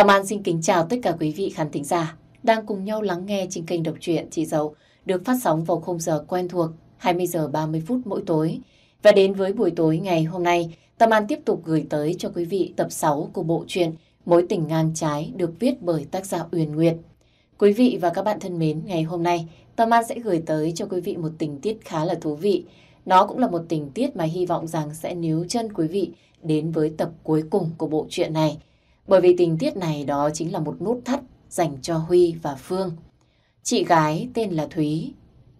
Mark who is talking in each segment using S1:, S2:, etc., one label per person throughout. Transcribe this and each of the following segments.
S1: Tâm An xin kính chào tất cả quý vị khán thính giả đang cùng nhau lắng nghe trên kênh đọc truyện Chị dâu được phát sóng vào khung giờ quen thuộc 20 giờ 30 phút mỗi tối. Và đến với buổi tối ngày hôm nay, Tâm An tiếp tục gửi tới cho quý vị tập 6 của bộ truyện Mối tình ngang trái được viết bởi tác giả Uyển Nguyệt. Quý vị và các bạn thân mến, ngày hôm nay Tâm An sẽ gửi tới cho quý vị một tình tiết khá là thú vị. Nó cũng là một tình tiết mà hy vọng rằng sẽ níu chân quý vị đến với tập cuối cùng của bộ truyện này. Bởi vì tình tiết này đó chính là một nút thắt dành cho Huy và Phương. Chị gái tên là Thúy,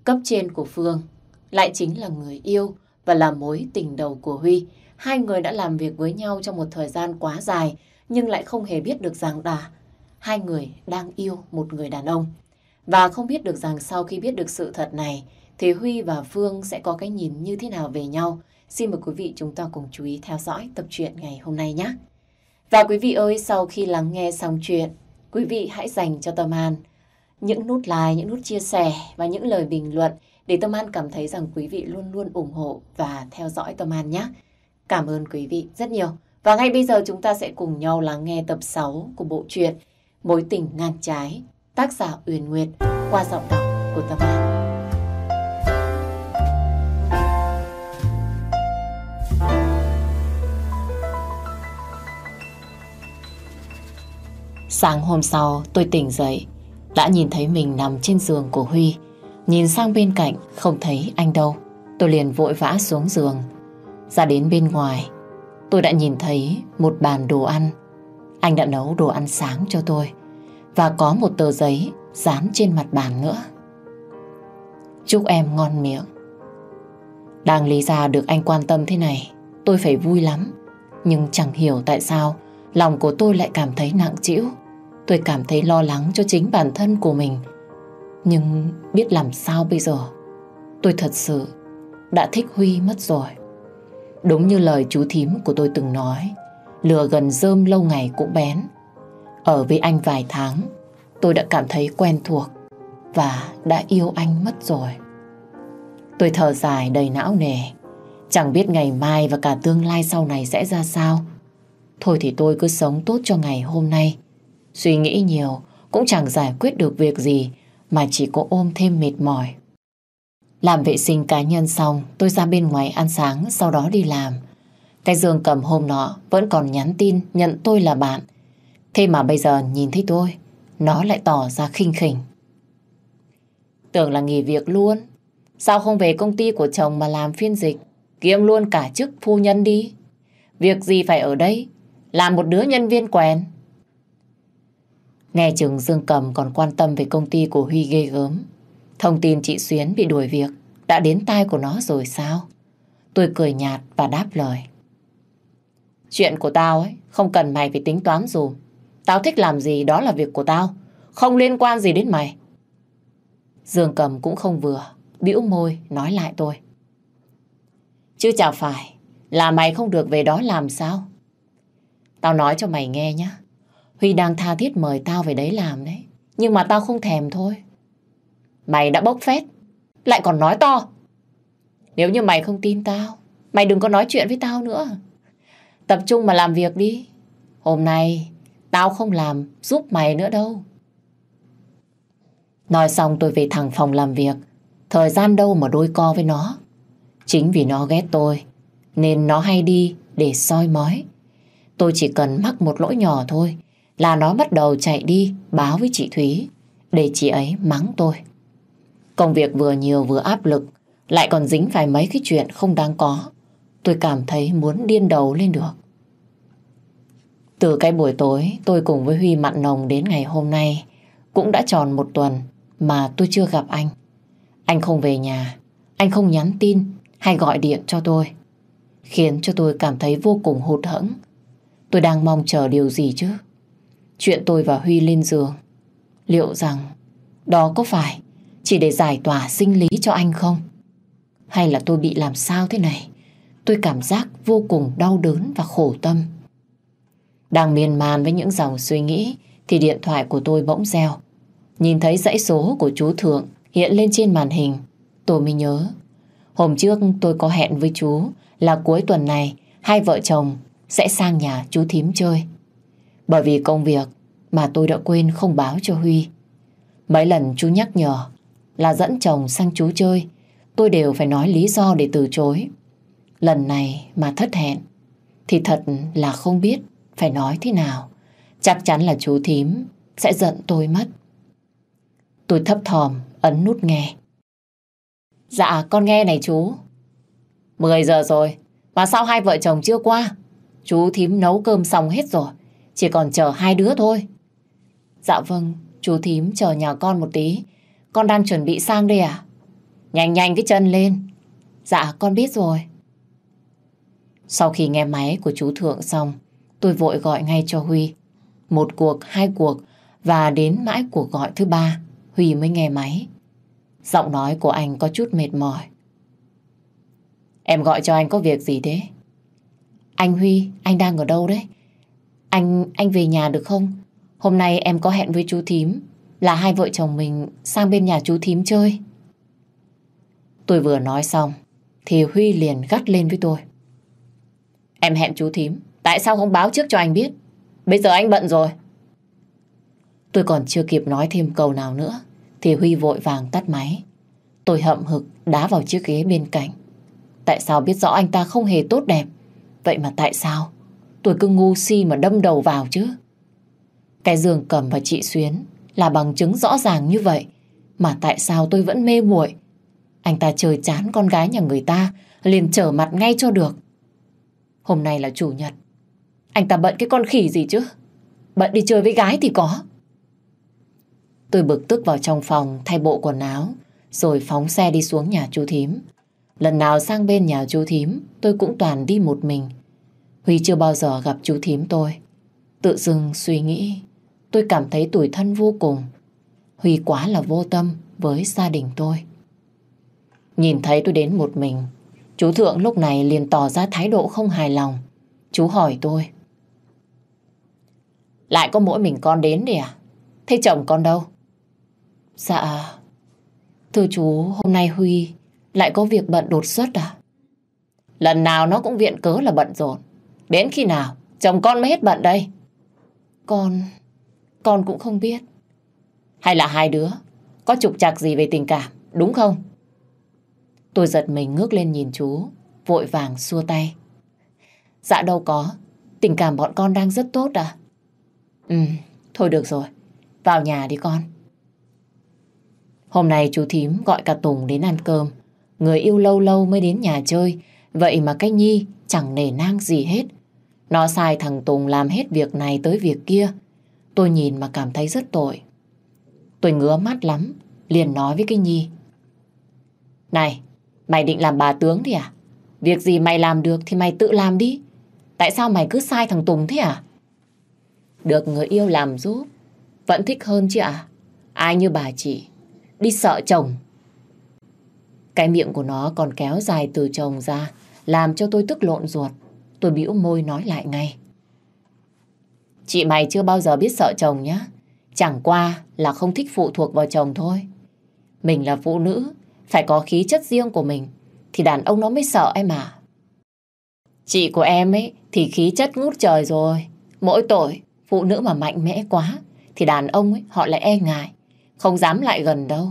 S1: cấp trên của Phương, lại chính là người yêu và là mối tình đầu của Huy. Hai người đã làm việc với nhau trong một thời gian quá dài nhưng lại không hề biết được rằng là hai người đang yêu một người đàn ông. Và không biết được rằng sau khi biết được sự thật này thì Huy và Phương sẽ có cái nhìn như thế nào về nhau. Xin mời quý vị chúng ta cùng chú ý theo dõi tập truyện ngày hôm nay nhé. Và quý vị ơi, sau khi lắng nghe xong chuyện, quý vị hãy dành cho Tâm An những nút like, những nút chia sẻ và những lời bình luận để Tâm An cảm thấy rằng quý vị luôn luôn ủng hộ và theo dõi Tâm An nhé. Cảm ơn quý vị rất nhiều. Và ngay bây giờ chúng ta sẽ cùng nhau lắng nghe tập 6 của bộ truyện Mối tình ngàn trái, tác giả Uyển Nguyệt qua giọng đọc của Tâm An. Sáng hôm sau tôi tỉnh dậy Đã nhìn thấy mình nằm trên giường của Huy Nhìn sang bên cạnh Không thấy anh đâu Tôi liền vội vã xuống giường Ra đến bên ngoài Tôi đã nhìn thấy một bàn đồ ăn Anh đã nấu đồ ăn sáng cho tôi Và có một tờ giấy Dán trên mặt bàn nữa Chúc em ngon miệng Đang lý ra được anh quan tâm thế này Tôi phải vui lắm Nhưng chẳng hiểu tại sao Lòng của tôi lại cảm thấy nặng trĩu Tôi cảm thấy lo lắng cho chính bản thân của mình. Nhưng biết làm sao bây giờ? Tôi thật sự đã thích Huy mất rồi. Đúng như lời chú thím của tôi từng nói, lừa gần rơm lâu ngày cũng bén. Ở với anh vài tháng, tôi đã cảm thấy quen thuộc và đã yêu anh mất rồi. Tôi thở dài đầy não nề, chẳng biết ngày mai và cả tương lai sau này sẽ ra sao. Thôi thì tôi cứ sống tốt cho ngày hôm nay Suy nghĩ nhiều cũng chẳng giải quyết được việc gì mà chỉ có ôm thêm mệt mỏi. Làm vệ sinh cá nhân xong, tôi ra bên ngoài ăn sáng, sau đó đi làm. Cái giường cầm hôm nọ vẫn còn nhắn tin nhận tôi là bạn. Thế mà bây giờ nhìn thấy tôi, nó lại tỏ ra khinh khỉnh. Tưởng là nghỉ việc luôn. Sao không về công ty của chồng mà làm phiên dịch, kiếm luôn cả chức phu nhân đi. Việc gì phải ở đây, làm một đứa nhân viên quèn. Nghe chừng Dương Cầm còn quan tâm về công ty của Huy ghê gớm. Thông tin chị Xuyến bị đuổi việc đã đến tai của nó rồi sao? Tôi cười nhạt và đáp lời. Chuyện của tao ấy, không cần mày phải tính toán dù Tao thích làm gì đó là việc của tao, không liên quan gì đến mày. Dương Cầm cũng không vừa, bĩu môi nói lại tôi. Chứ chả phải, là mày không được về đó làm sao? Tao nói cho mày nghe nhé. Huy đang tha thiết mời tao về đấy làm đấy. Nhưng mà tao không thèm thôi. Mày đã bốc phét. Lại còn nói to. Nếu như mày không tin tao, mày đừng có nói chuyện với tao nữa. Tập trung mà làm việc đi. Hôm nay, tao không làm giúp mày nữa đâu. Nói xong tôi về thẳng phòng làm việc. Thời gian đâu mà đôi co với nó. Chính vì nó ghét tôi, nên nó hay đi để soi mói. Tôi chỉ cần mắc một lỗi nhỏ thôi là nó bắt đầu chạy đi báo với chị Thúy để chị ấy mắng tôi. Công việc vừa nhiều vừa áp lực lại còn dính phải mấy cái chuyện không đáng có. Tôi cảm thấy muốn điên đầu lên được. Từ cái buổi tối tôi cùng với Huy Mặn Nồng đến ngày hôm nay cũng đã tròn một tuần mà tôi chưa gặp anh. Anh không về nhà, anh không nhắn tin hay gọi điện cho tôi. Khiến cho tôi cảm thấy vô cùng hụt hẫng. Tôi đang mong chờ điều gì chứ? chuyện tôi và Huy lên giường. Liệu rằng đó có phải chỉ để giải tỏa sinh lý cho anh không? Hay là tôi bị làm sao thế này? Tôi cảm giác vô cùng đau đớn và khổ tâm. Đang miên man với những dòng suy nghĩ thì điện thoại của tôi bỗng reo. Nhìn thấy dãy số của chú Thượng hiện lên trên màn hình, tôi mới nhớ. Hôm trước tôi có hẹn với chú là cuối tuần này hai vợ chồng sẽ sang nhà chú thím chơi. Bởi vì công việc mà tôi đã quên không báo cho Huy. Mấy lần chú nhắc nhở là dẫn chồng sang chú chơi, tôi đều phải nói lý do để từ chối. Lần này mà thất hẹn, thì thật là không biết phải nói thế nào. Chắc chắn là chú thím sẽ giận tôi mất. Tôi thấp thòm, ấn nút nghe. Dạ, con nghe này chú. mười giờ rồi, mà sao hai vợ chồng chưa qua? Chú thím nấu cơm xong hết rồi chỉ còn chờ hai đứa thôi. Dạ vâng, chú thím chờ nhà con một tí. Con đang chuẩn bị sang đây à? Nhanh nhanh cái chân lên. Dạ con biết rồi. Sau khi nghe máy của chú Thượng xong, tôi vội gọi ngay cho Huy. Một cuộc, hai cuộc và đến mãi cuộc gọi thứ ba, Huy mới nghe máy. Giọng nói của anh có chút mệt mỏi. Em gọi cho anh có việc gì thế? Anh Huy, anh đang ở đâu đấy? Anh, anh về nhà được không? Hôm nay em có hẹn với chú Thím, là hai vợ chồng mình sang bên nhà chú Thím chơi. Tôi vừa nói xong, thì Huy liền gắt lên với tôi. Em hẹn chú Thím, tại sao không báo trước cho anh biết? Bây giờ anh bận rồi. Tôi còn chưa kịp nói thêm câu nào nữa, thì Huy vội vàng tắt máy. Tôi hậm hực đá vào chiếc ghế bên cạnh. Tại sao biết rõ anh ta không hề tốt đẹp? Vậy mà tại sao tôi cứ ngu si mà đâm đầu vào chứ. Cái giường cầm và chị Xuyến là bằng chứng rõ ràng như vậy. Mà tại sao tôi vẫn mê muội Anh ta chơi chán con gái nhà người ta, liền trở mặt ngay cho được. Hôm nay là chủ nhật. Anh ta bận cái con khỉ gì chứ? Bận đi chơi với gái thì có. Tôi bực tức vào trong phòng thay bộ quần áo, rồi phóng xe đi xuống nhà chú thím. Lần nào sang bên nhà chú thím, tôi cũng toàn đi một mình. Huy chưa bao giờ gặp chú thím tôi. Tự dưng suy nghĩ, tôi cảm thấy tủi thân vô cùng. Huy quá là vô tâm với gia đình tôi. Nhìn thấy tôi đến một mình, chú Thượng lúc này liền tỏ ra thái độ không hài lòng. Chú hỏi tôi. Lại có mỗi mình con đến đi à? Thế chồng con đâu? Dạ, thưa chú, hôm nay Huy lại có việc bận đột xuất à? Lần nào nó cũng viện cớ là bận rộn. Đến khi nào? Chồng con mới hết bận đây. Con... Con cũng không biết. Hay là hai đứa có trục trặc gì về tình cảm, đúng không? Tôi giật mình ngước lên nhìn chú, vội vàng xua tay. Dạ đâu có, tình cảm bọn con đang rất tốt à? Ừ, thôi được rồi, vào nhà đi con. Hôm nay chú Thím gọi cả Tùng đến ăn cơm. Người yêu lâu lâu mới đến nhà chơi, vậy mà cái Nhi chẳng nề nang gì hết. Nó sai thằng Tùng làm hết việc này tới việc kia. Tôi nhìn mà cảm thấy rất tội. Tôi ngứa mắt lắm, liền nói với cái Nhi. Này, mày định làm bà tướng thì à? Việc gì mày làm được thì mày tự làm đi. Tại sao mày cứ sai thằng Tùng thế à? Được người yêu làm giúp, vẫn thích hơn chứ à? Ai như bà chị, đi sợ chồng. Cái miệng của nó còn kéo dài từ chồng ra, làm cho tôi tức lộn ruột. Tôi bĩu môi nói lại ngay. Chị mày chưa bao giờ biết sợ chồng nhá. Chẳng qua là không thích phụ thuộc vào chồng thôi. Mình là phụ nữ, phải có khí chất riêng của mình, thì đàn ông nó mới sợ em mà. Chị của em ấy thì khí chất ngút trời rồi. Mỗi tội, phụ nữ mà mạnh mẽ quá, thì đàn ông ấy họ lại e ngại, không dám lại gần đâu.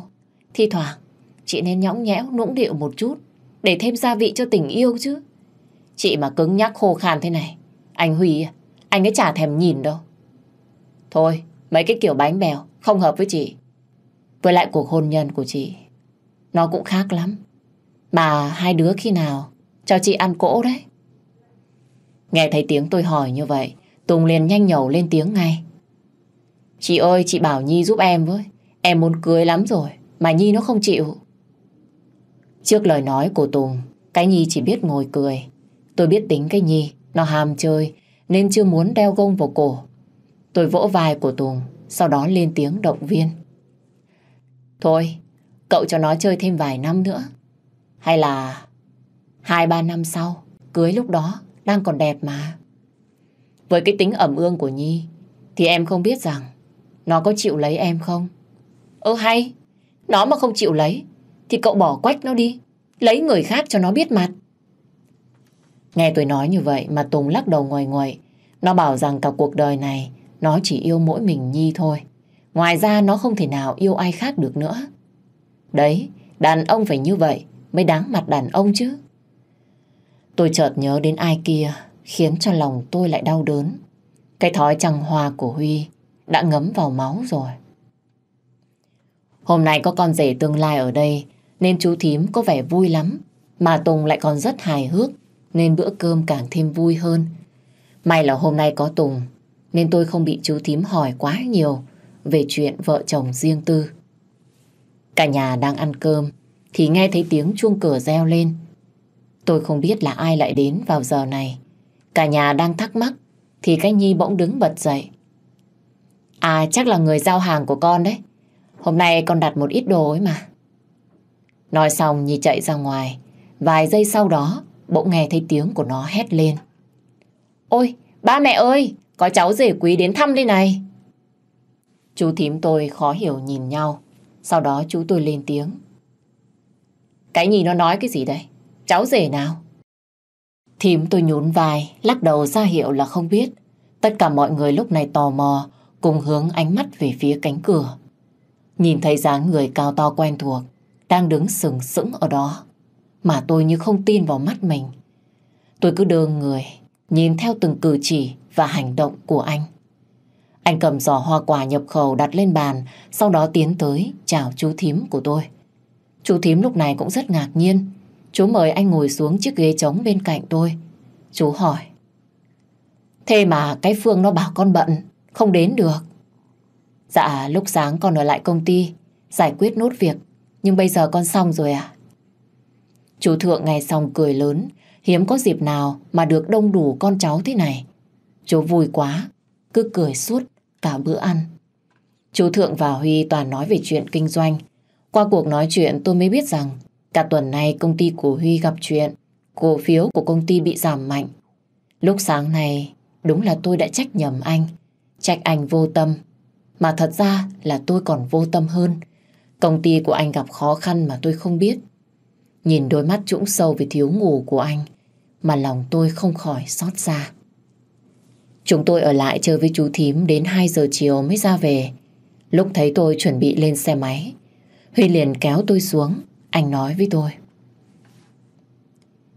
S1: Thi thoảng, chị nên nhõng nhẽo, nũng điệu một chút, để thêm gia vị cho tình yêu chứ. Chị mà cứng nhắc khô khan thế này, anh Huy, anh ấy chả thèm nhìn đâu. Thôi, mấy cái kiểu bánh bèo không hợp với chị. Với lại cuộc hôn nhân của chị, nó cũng khác lắm. Mà hai đứa khi nào cho chị ăn cỗ đấy. Nghe thấy tiếng tôi hỏi như vậy, Tùng liền nhanh nhẩu lên tiếng ngay. Chị ơi, chị bảo Nhi giúp em với. Em muốn cưới lắm rồi, mà Nhi nó không chịu. Trước lời nói của Tùng, cái Nhi chỉ biết ngồi cười, Tôi biết tính cái Nhi, nó ham chơi, nên chưa muốn đeo gông vào cổ. Tôi vỗ vai của Tùng, sau đó lên tiếng động viên. Thôi, cậu cho nó chơi thêm vài năm nữa. Hay là hai ba năm sau, cưới lúc đó đang còn đẹp mà. Với cái tính ẩm ương của Nhi, thì em không biết rằng nó có chịu lấy em không? Ơ hay, nó mà không chịu lấy, thì cậu bỏ quách nó đi, lấy người khác cho nó biết mặt. Nghe tôi nói như vậy mà Tùng lắc đầu ngoài ngoài. Nó bảo rằng cả cuộc đời này nó chỉ yêu mỗi mình Nhi thôi. Ngoài ra nó không thể nào yêu ai khác được nữa. Đấy, đàn ông phải như vậy mới đáng mặt đàn ông chứ. Tôi chợt nhớ đến ai kia khiến cho lòng tôi lại đau đớn. Cái thói trăng hoa của Huy đã ngấm vào máu rồi. Hôm nay có con rể tương lai ở đây nên chú thím có vẻ vui lắm mà Tùng lại còn rất hài hước nên bữa cơm càng thêm vui hơn. May là hôm nay có Tùng, nên tôi không bị chú Thím hỏi quá nhiều về chuyện vợ chồng riêng tư. Cả nhà đang ăn cơm, thì nghe thấy tiếng chuông cửa reo lên. Tôi không biết là ai lại đến vào giờ này. Cả nhà đang thắc mắc, thì cái Nhi bỗng đứng bật dậy. À chắc là người giao hàng của con đấy. Hôm nay con đặt một ít đồ ấy mà. Nói xong Nhi chạy ra ngoài. Vài giây sau đó bỗng nghe thấy tiếng của nó hét lên. Ôi, ba mẹ ơi, có cháu rể quý đến thăm đây này. Chú thím tôi khó hiểu nhìn nhau, sau đó chú tôi lên tiếng. Cái nhì nó nói cái gì đây? Cháu rể nào? Thím tôi nhún vai, lắc đầu ra hiệu là không biết. Tất cả mọi người lúc này tò mò, cùng hướng ánh mắt về phía cánh cửa. Nhìn thấy dáng người cao to quen thuộc, đang đứng sừng sững ở đó mà tôi như không tin vào mắt mình. Tôi cứ đơ người, nhìn theo từng cử chỉ và hành động của anh. Anh cầm giỏ hoa quả nhập khẩu đặt lên bàn, sau đó tiến tới chào chú thím của tôi. Chú thím lúc này cũng rất ngạc nhiên. Chú mời anh ngồi xuống chiếc ghế trống bên cạnh tôi. Chú hỏi. Thế mà cái Phương nó bảo con bận, không đến được. Dạ, lúc sáng con ở lại công ty, giải quyết nốt việc. Nhưng bây giờ con xong rồi à? Chú Thượng nghe xong cười lớn, hiếm có dịp nào mà được đông đủ con cháu thế này. Chú vui quá, cứ cười suốt cả bữa ăn. Chú Thượng và Huy toàn nói về chuyện kinh doanh. Qua cuộc nói chuyện tôi mới biết rằng cả tuần nay công ty của Huy gặp chuyện, cổ phiếu của công ty bị giảm mạnh. Lúc sáng này đúng là tôi đã trách nhầm anh, trách anh vô tâm. Mà thật ra là tôi còn vô tâm hơn. Công ty của anh gặp khó khăn mà tôi không biết. Nhìn đôi mắt trũng sâu vì thiếu ngủ của anh mà lòng tôi không khỏi xót xa. Chúng tôi ở lại chơi với chú thím đến 2 giờ chiều mới ra về. Lúc thấy tôi chuẩn bị lên xe máy, Huy liền kéo tôi xuống, anh nói với tôi.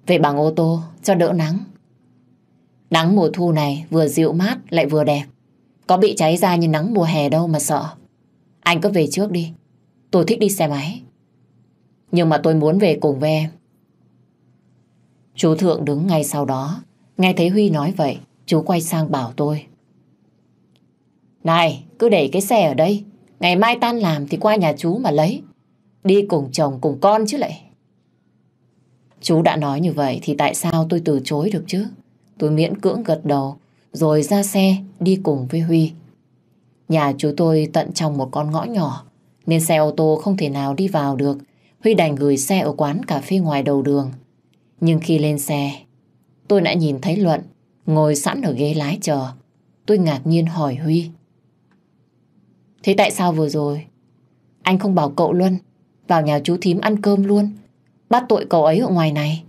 S1: về bằng ô tô cho đỡ nắng. Nắng mùa thu này vừa dịu mát lại vừa đẹp. Có bị cháy ra như nắng mùa hè đâu mà sợ. Anh cứ về trước đi. Tôi thích đi xe máy. Nhưng mà tôi muốn về cùng với em. Chú Thượng đứng ngay sau đó. Nghe thấy Huy nói vậy, chú quay sang bảo tôi. Này, cứ để cái xe ở đây. Ngày mai tan làm thì qua nhà chú mà lấy. Đi cùng chồng cùng con chứ lại. Chú đã nói như vậy thì tại sao tôi từ chối được chứ? Tôi miễn cưỡng gật đầu, rồi ra xe đi cùng với Huy. Nhà chú tôi tận trong một con ngõ nhỏ, nên xe ô tô không thể nào đi vào được Huy đành gửi xe ở quán cà phê ngoài đầu đường. Nhưng khi lên xe, tôi đã nhìn thấy Luận ngồi sẵn ở ghế lái chờ. Tôi ngạc nhiên hỏi Huy. Thế tại sao vừa rồi anh không bảo cậu Luân vào nhà chú thím ăn cơm luôn, bắt tội cậu ấy ở ngoài này?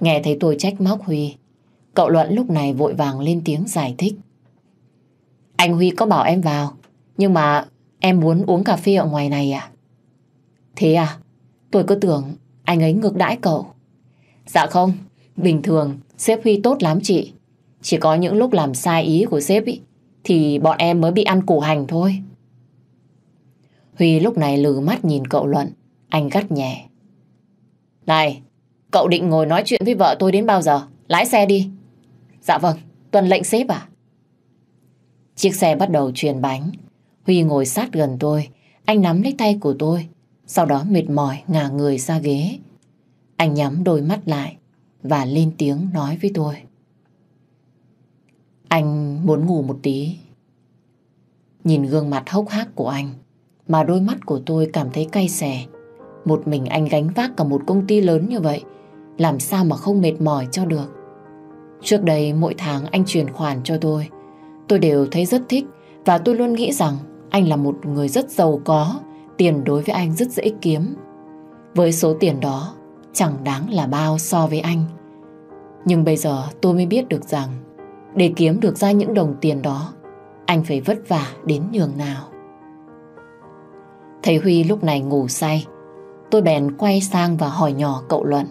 S1: Nghe thấy tôi trách móc Huy, cậu Luận lúc này vội vàng lên tiếng giải thích. Anh Huy có bảo em vào, nhưng mà em muốn uống cà phê ở ngoài này à? Thế à? Tôi cứ tưởng anh ấy ngược đãi cậu. Dạ không, bình thường sếp Huy tốt lắm chị. Chỉ có những lúc làm sai ý của sếp ý, thì bọn em mới bị ăn củ hành thôi. Huy lúc này lừ mắt nhìn cậu Luận, anh gắt nhẹ. Này, cậu định ngồi nói chuyện với vợ tôi đến bao giờ? Lái xe đi. Dạ vâng, tuần lệnh sếp à? Chiếc xe bắt đầu truyền bánh. Huy ngồi sát gần tôi, anh nắm lấy tay của tôi, sau đó mệt mỏi ngả người ra ghế. Anh nhắm đôi mắt lại và lên tiếng nói với tôi. Anh muốn ngủ một tí. Nhìn gương mặt hốc hác của anh mà đôi mắt của tôi cảm thấy cay xè. Một mình anh gánh vác cả một công ty lớn như vậy làm sao mà không mệt mỏi cho được. Trước đây mỗi tháng anh chuyển khoản cho tôi Tôi đều thấy rất thích Và tôi luôn nghĩ rằng anh là một người rất giàu có tiền đối với anh rất dễ kiếm. Với số tiền đó, chẳng đáng là bao so với anh. Nhưng bây giờ tôi mới biết được rằng, để kiếm được ra những đồng tiền đó, anh phải vất vả đến nhường nào. Thấy Huy lúc này ngủ say, tôi bèn quay sang và hỏi nhỏ cậu Luận.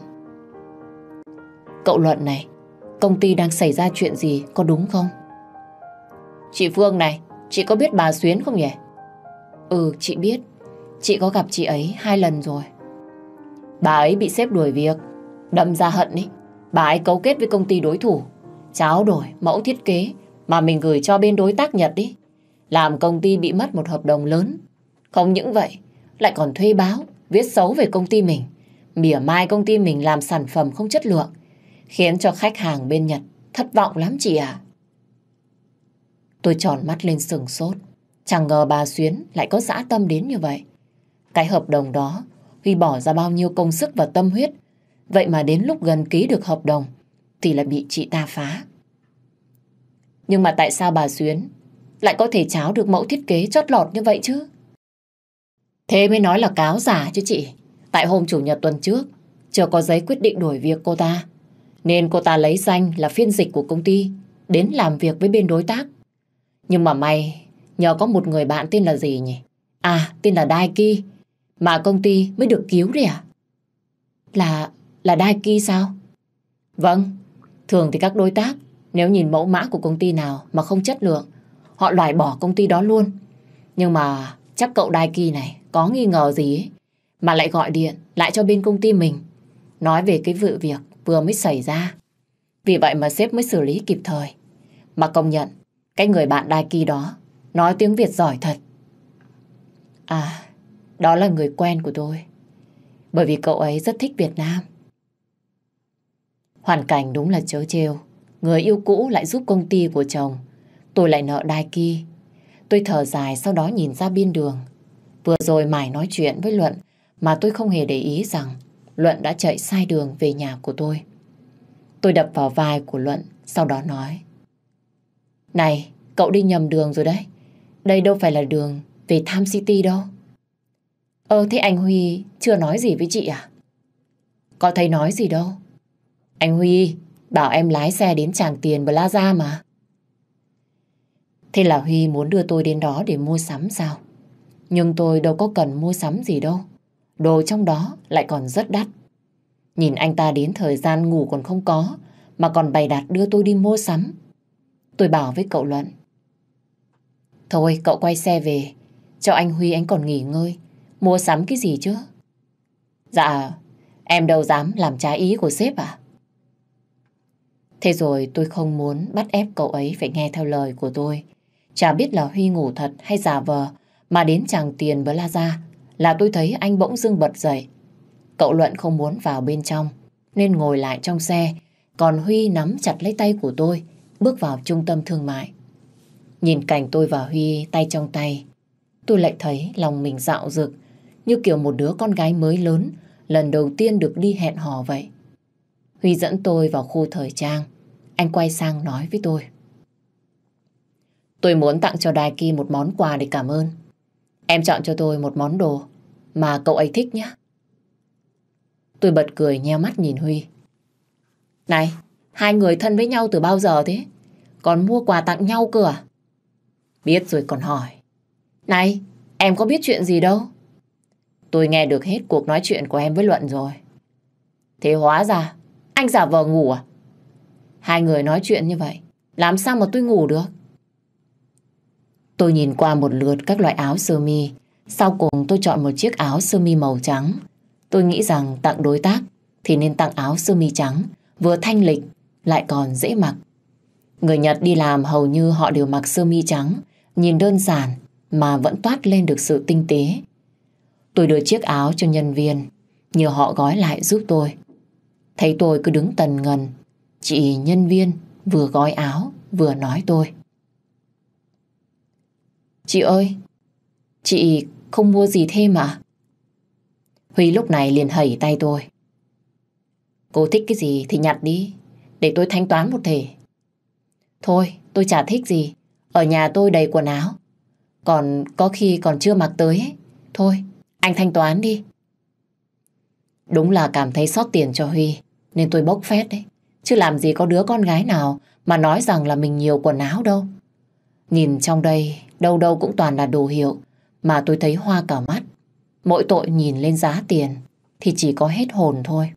S1: Cậu Luận này, công ty đang xảy ra chuyện gì có đúng không? Chị Phương này, chị có biết bà Xuyến không nhỉ? Ừ, chị biết. Chị có gặp chị ấy hai lần rồi. Bà ấy bị xếp đuổi việc, đâm ra hận ý. Bà ấy cấu kết với công ty đối thủ, cháo đổi mẫu thiết kế mà mình gửi cho bên đối tác Nhật đi. Làm công ty bị mất một hợp đồng lớn. Không những vậy, lại còn thuê báo, viết xấu về công ty mình. Mỉa mai công ty mình làm sản phẩm không chất lượng, khiến cho khách hàng bên Nhật thất vọng lắm chị ạ. Tôi tròn mắt lên sừng sốt. Chẳng ngờ bà Xuyến lại có dã tâm đến như vậy. Cái hợp đồng đó, Huy bỏ ra bao nhiêu công sức và tâm huyết, vậy mà đến lúc gần ký được hợp đồng thì lại bị chị ta phá. Nhưng mà tại sao bà Xuyến lại có thể cháo được mẫu thiết kế chót lọt như vậy chứ? Thế mới nói là cáo giả chứ chị. Tại hôm chủ nhật tuần trước, chưa có giấy quyết định đổi việc cô ta. Nên cô ta lấy danh là phiên dịch của công ty đến làm việc với bên đối tác. Nhưng mà may, nhờ có một người bạn tên là gì nhỉ? À, tên là Daiki Ki mà công ty mới được cứu đấy à? Là, là Daiki sao? Vâng, thường thì các đối tác nếu nhìn mẫu mã của công ty nào mà không chất lượng, họ loại bỏ công ty đó luôn. Nhưng mà chắc cậu Daiki này có nghi ngờ gì ấy, mà lại gọi điện lại cho bên công ty mình, nói về cái vụ việc vừa mới xảy ra. Vì vậy mà sếp mới xử lý kịp thời. Mà công nhận, cái người bạn Daiki đó nói tiếng Việt giỏi thật. À, đó là người quen của tôi. Bởi vì cậu ấy rất thích Việt Nam. Hoàn cảnh đúng là chớ trêu. Người yêu cũ lại giúp công ty của chồng. Tôi lại nợ đai ki. Tôi thở dài sau đó nhìn ra biên đường. Vừa rồi Mải nói chuyện với Luận mà tôi không hề để ý rằng Luận đã chạy sai đường về nhà của tôi. Tôi đập vào vai của Luận sau đó nói Này, cậu đi nhầm đường rồi đấy. Đây đâu phải là đường về Tham City đâu. Ờ thế anh Huy chưa nói gì với chị à? Có thấy nói gì đâu. Anh Huy bảo em lái xe đến Tràng Tiền Plaza mà. Thế là Huy muốn đưa tôi đến đó để mua sắm sao? Nhưng tôi đâu có cần mua sắm gì đâu. Đồ trong đó lại còn rất đắt. Nhìn anh ta đến thời gian ngủ còn không có, mà còn bày đặt đưa tôi đi mua sắm. Tôi bảo với cậu Luận. Thôi cậu quay xe về, cho anh Huy anh còn nghỉ ngơi. Mua sắm cái gì chứ? Dạ, em đâu dám làm trái ý của sếp à? Thế rồi tôi không muốn bắt ép cậu ấy phải nghe theo lời của tôi. Chả biết là Huy ngủ thật hay giả vờ mà đến chàng tiền với La Gia là tôi thấy anh bỗng dưng bật dậy. Cậu Luận không muốn vào bên trong nên ngồi lại trong xe còn Huy nắm chặt lấy tay của tôi bước vào trung tâm thương mại. Nhìn cảnh tôi và Huy tay trong tay tôi lại thấy lòng mình dạo dực như kiểu một đứa con gái mới lớn, lần đầu tiên được đi hẹn hò vậy. Huy dẫn tôi vào khu thời trang. Anh quay sang nói với tôi. Tôi muốn tặng cho Đài Kỳ một món quà để cảm ơn. Em chọn cho tôi một món đồ mà cậu ấy thích nhé. Tôi bật cười nheo mắt nhìn Huy. Này, hai người thân với nhau từ bao giờ thế? Còn mua quà tặng nhau cơ à? Biết rồi còn hỏi. Này, em có biết chuyện gì đâu. Tôi nghe được hết cuộc nói chuyện của em với Luận rồi. Thế hóa ra, anh giả vờ ngủ à? Hai người nói chuyện như vậy, làm sao mà tôi ngủ được? Tôi nhìn qua một lượt các loại áo sơ mi. Sau cùng tôi chọn một chiếc áo sơ mi màu trắng. Tôi nghĩ rằng tặng đối tác thì nên tặng áo sơ mi trắng, vừa thanh lịch, lại còn dễ mặc. Người Nhật đi làm hầu như họ đều mặc sơ mi trắng, nhìn đơn giản mà vẫn toát lên được sự tinh tế Tôi đưa chiếc áo cho nhân viên, nhờ họ gói lại giúp tôi. Thấy tôi cứ đứng tần ngần, chị nhân viên vừa gói áo vừa nói tôi. Chị ơi, chị không mua gì thêm à? Huy lúc này liền hẩy tay tôi. Cô thích cái gì thì nhặt đi, để tôi thanh toán một thể. Thôi, tôi chả thích gì, ở nhà tôi đầy quần áo. Còn có khi còn chưa mặc tới ấy. Thôi, anh thanh toán đi. Đúng là cảm thấy sót tiền cho Huy, nên tôi bốc phét đấy. Chứ làm gì có đứa con gái nào mà nói rằng là mình nhiều quần áo đâu. Nhìn trong đây, đâu đâu cũng toàn là đồ hiệu, mà tôi thấy hoa cả mắt. Mỗi tội nhìn lên giá tiền, thì chỉ có hết hồn thôi.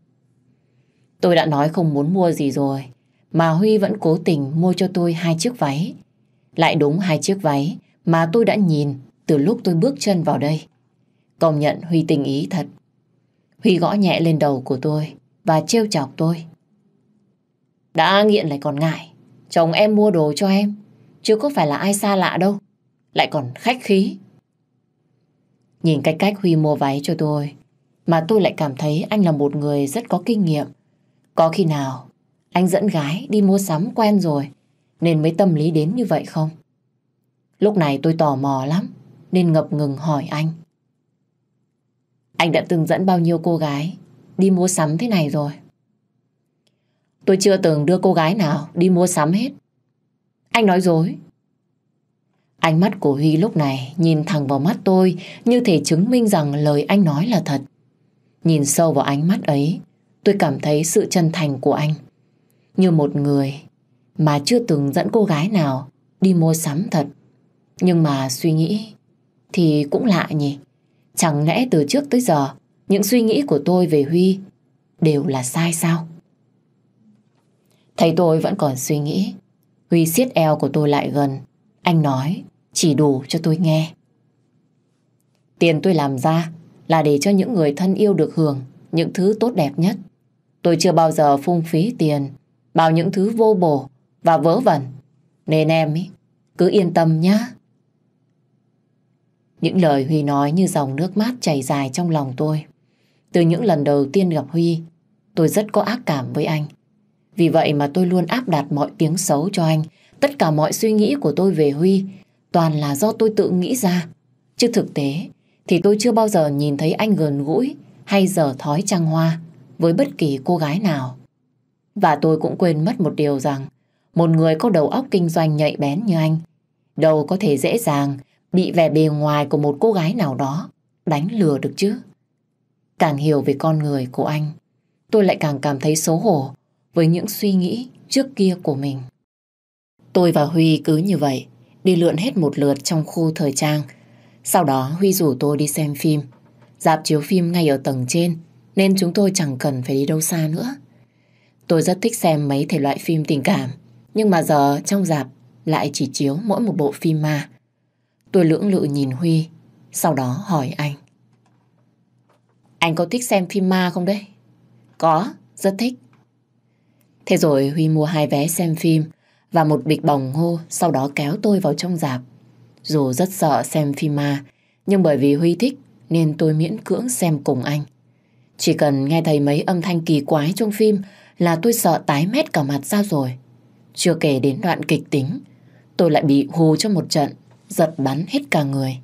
S1: Tôi đã nói không muốn mua gì rồi, mà Huy vẫn cố tình mua cho tôi hai chiếc váy. Lại đúng hai chiếc váy mà tôi đã nhìn từ lúc tôi bước chân vào đây. Công nhận Huy tình ý thật. Huy gõ nhẹ lên đầu của tôi và trêu chọc tôi. Đã nghiện lại còn ngại. Chồng em mua đồ cho em. Chứ có phải là ai xa lạ đâu. Lại còn khách khí. Nhìn cách cách Huy mua váy cho tôi mà tôi lại cảm thấy anh là một người rất có kinh nghiệm. Có khi nào anh dẫn gái đi mua sắm quen rồi nên mới tâm lý đến như vậy không? Lúc này tôi tò mò lắm nên ngập ngừng hỏi anh. Anh đã từng dẫn bao nhiêu cô gái đi mua sắm thế này rồi. Tôi chưa từng đưa cô gái nào đi mua sắm hết. Anh nói dối. Ánh mắt của Huy lúc này nhìn thẳng vào mắt tôi như thể chứng minh rằng lời anh nói là thật. Nhìn sâu vào ánh mắt ấy, tôi cảm thấy sự chân thành của anh. Như một người mà chưa từng dẫn cô gái nào đi mua sắm thật. Nhưng mà suy nghĩ thì cũng lạ nhỉ. Chẳng lẽ từ trước tới giờ, những suy nghĩ của tôi về Huy đều là sai sao? thầy tôi vẫn còn suy nghĩ, Huy siết eo của tôi lại gần. Anh nói, chỉ đủ cho tôi nghe. Tiền tôi làm ra là để cho những người thân yêu được hưởng những thứ tốt đẹp nhất. Tôi chưa bao giờ phung phí tiền vào những thứ vô bổ và vớ vẩn. Nên em ý, cứ yên tâm nhá. Những lời Huy nói như dòng nước mát chảy dài trong lòng tôi. Từ những lần đầu tiên gặp Huy, tôi rất có ác cảm với anh. Vì vậy mà tôi luôn áp đặt mọi tiếng xấu cho anh. Tất cả mọi suy nghĩ của tôi về Huy toàn là do tôi tự nghĩ ra. Chứ thực tế thì tôi chưa bao giờ nhìn thấy anh gần gũi hay dở thói trăng hoa với bất kỳ cô gái nào. Và tôi cũng quên mất một điều rằng một người có đầu óc kinh doanh nhạy bén như anh đâu có thể dễ dàng bị vẻ bề ngoài của một cô gái nào đó đánh lừa được chứ. Càng hiểu về con người của anh, tôi lại càng cảm thấy xấu hổ với những suy nghĩ trước kia của mình. Tôi và Huy cứ như vậy, đi lượn hết một lượt trong khu thời trang. Sau đó Huy rủ tôi đi xem phim. Dạp chiếu phim ngay ở tầng trên, nên chúng tôi chẳng cần phải đi đâu xa nữa. Tôi rất thích xem mấy thể loại phim tình cảm, nhưng mà giờ trong dạp lại chỉ chiếu mỗi một bộ phim mà Tôi lưỡng lự nhìn Huy, sau đó hỏi anh. Anh có thích xem phim ma không đấy? Có, rất thích. Thế rồi Huy mua hai vé xem phim và một bịch bỏng ngô sau đó kéo tôi vào trong giạp Dù rất sợ xem phim ma, nhưng bởi vì Huy thích nên tôi miễn cưỡng xem cùng anh. Chỉ cần nghe thấy mấy âm thanh kỳ quái trong phim là tôi sợ tái mét cả mặt ra rồi. Chưa kể đến đoạn kịch tính, tôi lại bị hù cho một trận giật bắn hết cả người.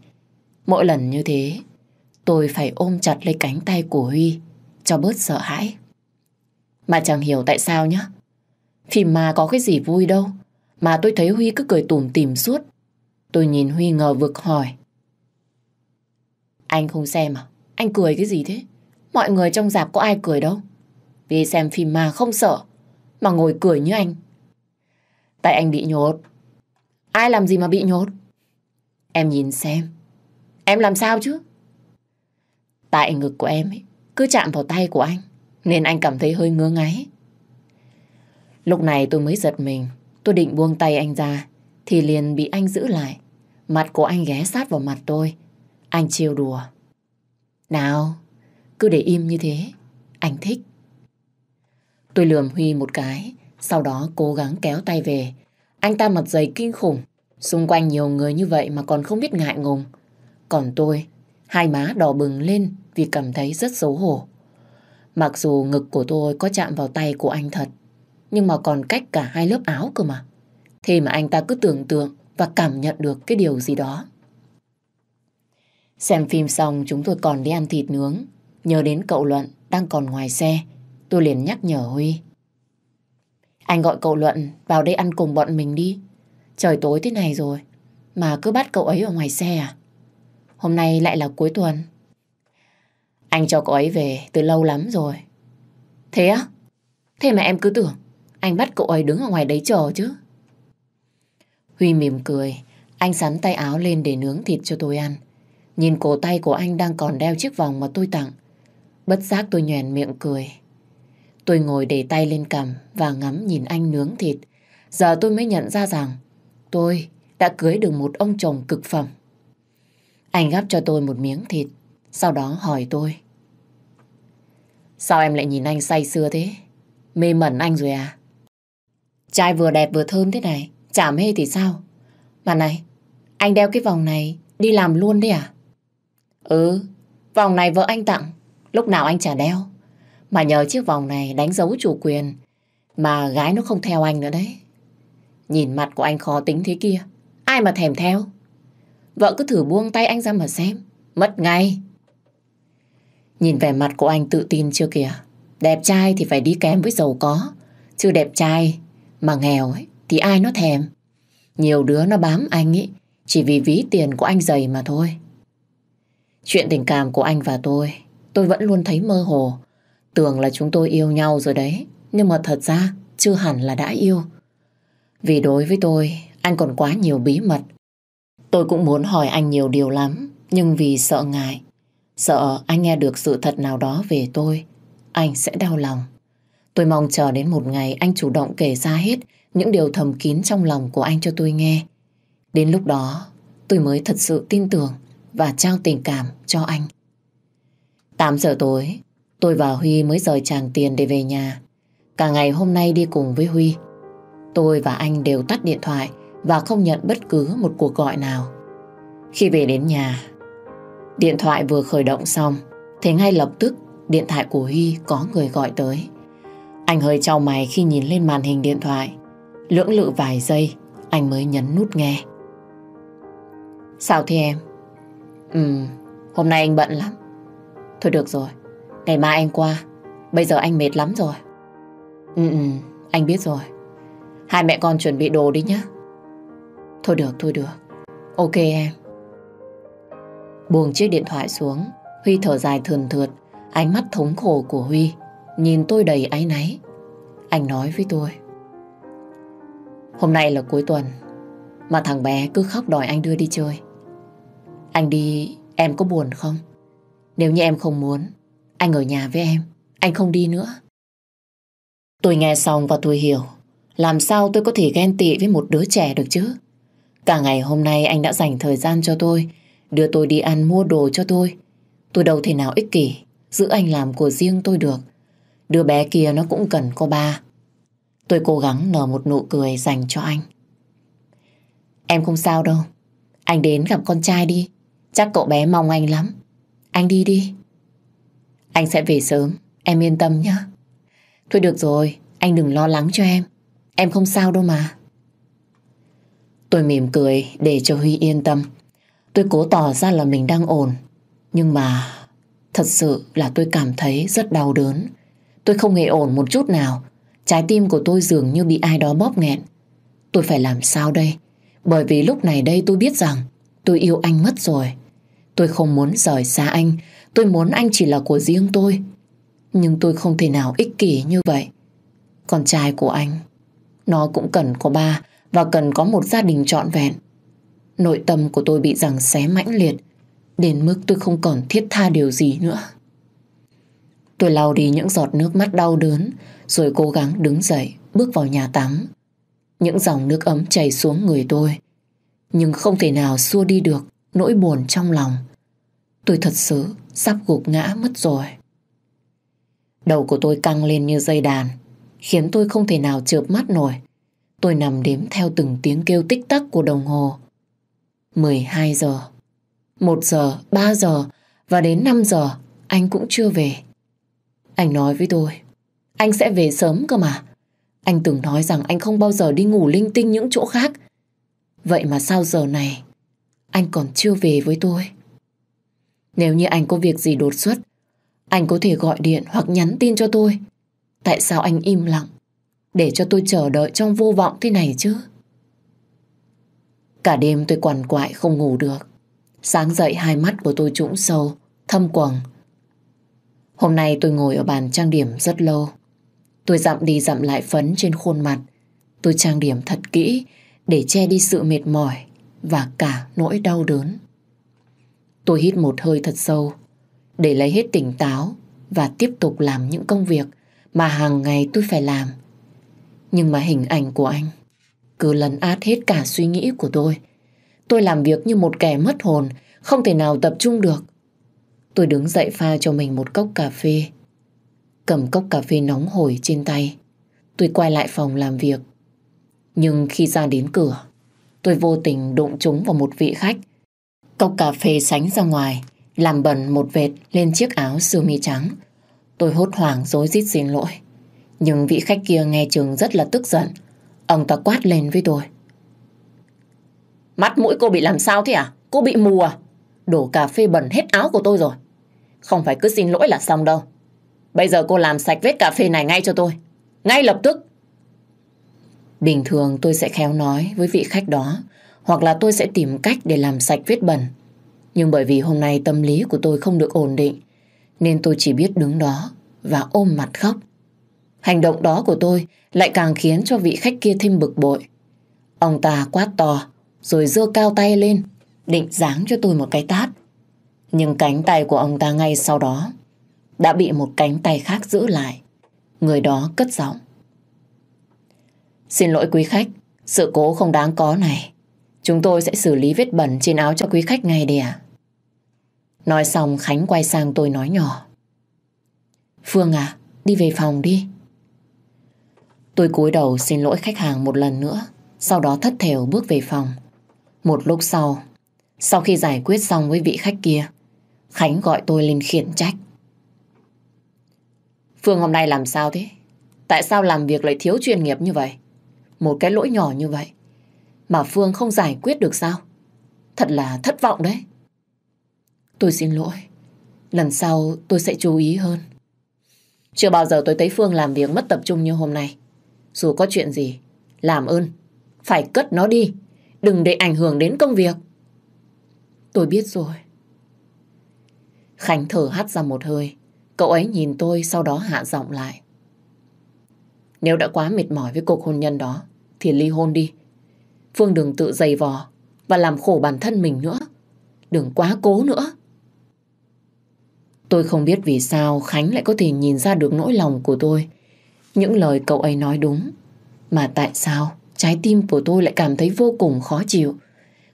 S1: Mỗi lần như thế, tôi phải ôm chặt lấy cánh tay của Huy cho bớt sợ hãi. Mà chẳng hiểu tại sao nhá. Phim ma có cái gì vui đâu, mà tôi thấy Huy cứ cười tủm tỉm suốt. Tôi nhìn Huy ngờ vực hỏi. Anh không xem à? Anh cười cái gì thế? Mọi người trong dạp có ai cười đâu. Vì xem phim ma không sợ, mà ngồi cười như anh. Tại anh bị nhốt. Ai làm gì mà bị nhốt? Em nhìn xem. Em làm sao chứ? Tại ngực của em ấy, cứ chạm vào tay của anh, nên anh cảm thấy hơi ngứa ngáy. Lúc này tôi mới giật mình, tôi định buông tay anh ra, thì liền bị anh giữ lại. Mặt của anh ghé sát vào mặt tôi. Anh trêu đùa. Nào, cứ để im như thế. Anh thích. Tôi lườm Huy một cái, sau đó cố gắng kéo tay về. Anh ta mặt dày kinh khủng, Xung quanh nhiều người như vậy mà còn không biết ngại ngùng. Còn tôi, hai má đỏ bừng lên vì cảm thấy rất xấu hổ. Mặc dù ngực của tôi có chạm vào tay của anh thật, nhưng mà còn cách cả hai lớp áo cơ mà. Thế mà anh ta cứ tưởng tượng và cảm nhận được cái điều gì đó. Xem phim xong chúng tôi còn đi ăn thịt nướng. Nhớ đến cậu Luận đang còn ngoài xe, tôi liền nhắc nhở Huy. Anh gọi cậu Luận vào đây ăn cùng bọn mình đi. Trời tối thế này rồi, mà cứ bắt cậu ấy ở ngoài xe à? Hôm nay lại là cuối tuần. Anh cho cậu ấy về từ lâu lắm rồi. Thế á? Thế mà em cứ tưởng anh bắt cậu ấy đứng ở ngoài đấy chờ chứ. Huy mỉm cười, anh sắn tay áo lên để nướng thịt cho tôi ăn. Nhìn cổ tay của anh đang còn đeo chiếc vòng mà tôi tặng. Bất giác tôi nhoèn miệng cười. Tôi ngồi để tay lên cầm và ngắm nhìn anh nướng thịt. Giờ tôi mới nhận ra rằng Tôi đã cưới được một ông chồng cực phẩm. Anh gắp cho tôi một miếng thịt, sau đó hỏi tôi. Sao em lại nhìn anh say sưa thế? Mê mẩn anh rồi à? Trai vừa đẹp vừa thơm thế này, chả mê thì sao? Mà này, anh đeo cái vòng này đi làm luôn đấy à? Ừ, vòng này vợ anh tặng, lúc nào anh chả đeo. Mà nhờ chiếc vòng này đánh dấu chủ quyền, mà gái nó không theo anh nữa đấy. Nhìn mặt của anh khó tính thế kia, ai mà thèm theo. Vợ cứ thử buông tay anh ra mà xem, mất ngay. Nhìn vẻ mặt của anh tự tin chưa kìa. Đẹp trai thì phải đi kèm với giàu có, chứ đẹp trai mà nghèo ấy thì ai nó thèm. Nhiều đứa nó bám anh ấy, chỉ vì ví tiền của anh dày mà thôi. Chuyện tình cảm của anh và tôi, tôi vẫn luôn thấy mơ hồ. Tưởng là chúng tôi yêu nhau rồi đấy, nhưng mà thật ra chưa hẳn là đã yêu. Vì đối với tôi, anh còn quá nhiều bí mật. Tôi cũng muốn hỏi anh nhiều điều lắm, nhưng vì sợ ngại, sợ anh nghe được sự thật nào đó về tôi, anh sẽ đau lòng. Tôi mong chờ đến một ngày anh chủ động kể ra hết những điều thầm kín trong lòng của anh cho tôi nghe. Đến lúc đó, tôi mới thật sự tin tưởng và trao tình cảm cho anh. 8 giờ tối, tôi và Huy mới rời Tràng Tiền để về nhà. Cả ngày hôm nay đi cùng với Huy, Tôi và anh đều tắt điện thoại và không nhận bất cứ một cuộc gọi nào. Khi về đến nhà, điện thoại vừa khởi động xong thì ngay lập tức điện thoại của Huy có người gọi tới. Anh hơi trao mày khi nhìn lên màn hình điện thoại. Lưỡng lự vài giây, anh mới nhấn nút nghe. Sao thế em? Ừ, hôm nay anh bận lắm. Thôi được rồi, ngày mai anh qua. Bây giờ anh mệt lắm rồi. Ừ, anh biết rồi. Hai mẹ con chuẩn bị đồ đi nhá. Thôi được, thôi được. Ok em. Buông chiếc điện thoại xuống, Huy thở dài thườn thượt, ánh mắt thống khổ của Huy, nhìn tôi đầy áy náy. Anh nói với tôi. Hôm nay là cuối tuần, mà thằng bé cứ khóc đòi anh đưa đi chơi. Anh đi, em có buồn không? Nếu như em không muốn, anh ở nhà với em, anh không đi nữa. Tôi nghe xong và tôi hiểu. Làm sao tôi có thể ghen tị với một đứa trẻ được chứ? Cả ngày hôm nay anh đã dành thời gian cho tôi, đưa tôi đi ăn mua đồ cho tôi. Tôi đâu thể nào ích kỷ, giữ anh làm của riêng tôi được. Đứa bé kia nó cũng cần có ba. Tôi cố gắng nở một nụ cười dành cho anh. Em không sao đâu. Anh đến gặp con trai đi. Chắc cậu bé mong anh lắm. Anh đi đi. Anh sẽ về sớm. Em yên tâm nhé. Thôi được rồi, anh đừng lo lắng cho em. Em không sao đâu mà. Tôi mỉm cười để cho Huy yên tâm. Tôi cố tỏ ra là mình đang ổn. Nhưng mà thật sự là tôi cảm thấy rất đau đớn. Tôi không hề ổn một chút nào. Trái tim của tôi dường như bị ai đó bóp nghẹn. Tôi phải làm sao đây? Bởi vì lúc này đây tôi biết rằng tôi yêu anh mất rồi. Tôi không muốn rời xa anh. Tôi muốn anh chỉ là của riêng tôi. Nhưng tôi không thể nào ích kỷ như vậy. Con trai của anh nó cũng cần có ba và cần có một gia đình trọn vẹn. Nội tâm của tôi bị rằng xé mãnh liệt, đến mức tôi không còn thiết tha điều gì nữa. Tôi lau đi những giọt nước mắt đau đớn, rồi cố gắng đứng dậy, bước vào nhà tắm. Những dòng nước ấm chảy xuống người tôi, nhưng không thể nào xua đi được nỗi buồn trong lòng. Tôi thật sự sắp gục ngã mất rồi. Đầu của tôi căng lên như dây đàn, khiến tôi không thể nào chợp mắt nổi. Tôi nằm đếm theo từng tiếng kêu tích tắc của đồng hồ. 12 giờ, 1 giờ, 3 giờ và đến 5 giờ anh cũng chưa về. Anh nói với tôi, anh sẽ về sớm cơ mà. Anh từng nói rằng anh không bao giờ đi ngủ linh tinh những chỗ khác. Vậy mà sau giờ này anh còn chưa về với tôi? Nếu như anh có việc gì đột xuất, anh có thể gọi điện hoặc nhắn tin cho tôi Tại sao anh im lặng Để cho tôi chờ đợi trong vô vọng thế này chứ Cả đêm tôi quằn quại không ngủ được Sáng dậy hai mắt của tôi trũng sâu Thâm quầng Hôm nay tôi ngồi ở bàn trang điểm rất lâu Tôi dặm đi dặm lại phấn trên khuôn mặt Tôi trang điểm thật kỹ Để che đi sự mệt mỏi Và cả nỗi đau đớn Tôi hít một hơi thật sâu Để lấy hết tỉnh táo Và tiếp tục làm những công việc mà hàng ngày tôi phải làm. Nhưng mà hình ảnh của anh cứ lấn át hết cả suy nghĩ của tôi. Tôi làm việc như một kẻ mất hồn, không thể nào tập trung được. Tôi đứng dậy pha cho mình một cốc cà phê. Cầm cốc cà phê nóng hổi trên tay, tôi quay lại phòng làm việc. Nhưng khi ra đến cửa, tôi vô tình đụng trúng vào một vị khách. Cốc cà phê sánh ra ngoài, làm bẩn một vệt lên chiếc áo sơ mi trắng Tôi hốt hoảng dối rít xin lỗi. Nhưng vị khách kia nghe chừng rất là tức giận. Ông ta quát lên với tôi. Mắt mũi cô bị làm sao thế à? Cô bị mù à? Đổ cà phê bẩn hết áo của tôi rồi. Không phải cứ xin lỗi là xong đâu. Bây giờ cô làm sạch vết cà phê này ngay cho tôi. Ngay lập tức. Bình thường tôi sẽ khéo nói với vị khách đó hoặc là tôi sẽ tìm cách để làm sạch vết bẩn. Nhưng bởi vì hôm nay tâm lý của tôi không được ổn định nên tôi chỉ biết đứng đó và ôm mặt khóc. Hành động đó của tôi lại càng khiến cho vị khách kia thêm bực bội. Ông ta quát to, rồi giơ cao tay lên, định giáng cho tôi một cái tát. Nhưng cánh tay của ông ta ngay sau đó đã bị một cánh tay khác giữ lại. Người đó cất giọng. Xin lỗi quý khách, sự cố không đáng có này. Chúng tôi sẽ xử lý vết bẩn trên áo cho quý khách ngay đi ạ. Nói xong Khánh quay sang tôi nói nhỏ. Phương à, đi về phòng đi. Tôi cúi đầu xin lỗi khách hàng một lần nữa, sau đó thất thểu bước về phòng. Một lúc sau, sau khi giải quyết xong với vị khách kia, Khánh gọi tôi lên khiển trách. Phương hôm nay làm sao thế? Tại sao làm việc lại thiếu chuyên nghiệp như vậy? Một cái lỗi nhỏ như vậy mà Phương không giải quyết được sao? Thật là thất vọng đấy. Tôi xin lỗi. Lần sau tôi sẽ chú ý hơn. Chưa bao giờ tôi thấy Phương làm việc mất tập trung như hôm nay. Dù có chuyện gì, làm ơn, phải cất nó đi. Đừng để ảnh hưởng đến công việc. Tôi biết rồi. Khánh thở hắt ra một hơi. Cậu ấy nhìn tôi sau đó hạ giọng lại. Nếu đã quá mệt mỏi với cuộc hôn nhân đó, thì ly hôn đi. Phương đừng tự dày vò và làm khổ bản thân mình nữa. Đừng quá cố nữa. Tôi không biết vì sao Khánh lại có thể nhìn ra được nỗi lòng của tôi. Những lời cậu ấy nói đúng. Mà tại sao trái tim của tôi lại cảm thấy vô cùng khó chịu.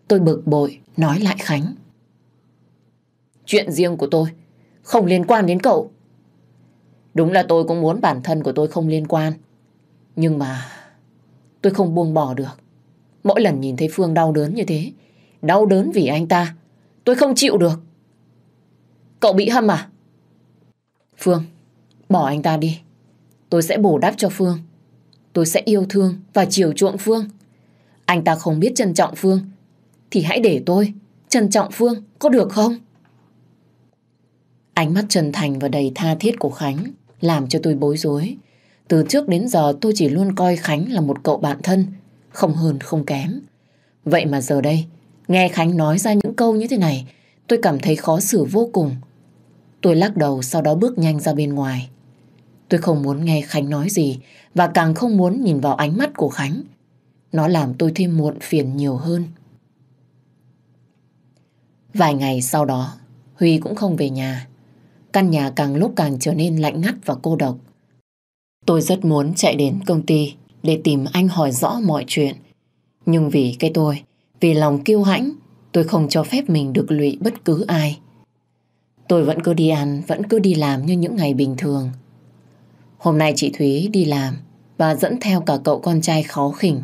S1: Tôi bực bội nói lại Khánh. Chuyện riêng của tôi không liên quan đến cậu. Đúng là tôi cũng muốn bản thân của tôi không liên quan. Nhưng mà tôi không buông bỏ được. Mỗi lần nhìn thấy Phương đau đớn như thế, đau đớn vì anh ta, tôi không chịu được. Cậu bị hâm à? Phương, bỏ anh ta đi. Tôi sẽ bổ đáp cho Phương. Tôi sẽ yêu thương và chiều chuộng Phương. Anh ta không biết trân trọng Phương. Thì hãy để tôi trân trọng Phương có được không? Ánh mắt chân thành và đầy tha thiết của Khánh làm cho tôi bối rối. Từ trước đến giờ tôi chỉ luôn coi Khánh là một cậu bạn thân, không hơn không kém. Vậy mà giờ đây, nghe Khánh nói ra những câu như thế này, Tôi cảm thấy khó xử vô cùng. Tôi lắc đầu sau đó bước nhanh ra bên ngoài. Tôi không muốn nghe Khánh nói gì và càng không muốn nhìn vào ánh mắt của Khánh. Nó làm tôi thêm muộn phiền nhiều hơn. Vài ngày sau đó, Huy cũng không về nhà. Căn nhà càng lúc càng trở nên lạnh ngắt và cô độc. Tôi rất muốn chạy đến công ty để tìm anh hỏi rõ mọi chuyện. Nhưng vì cái tôi, vì lòng kiêu hãnh Tôi không cho phép mình được lụy bất cứ ai. Tôi vẫn cứ đi ăn, vẫn cứ đi làm như những ngày bình thường. Hôm nay chị Thúy đi làm và dẫn theo cả cậu con trai khó khỉnh.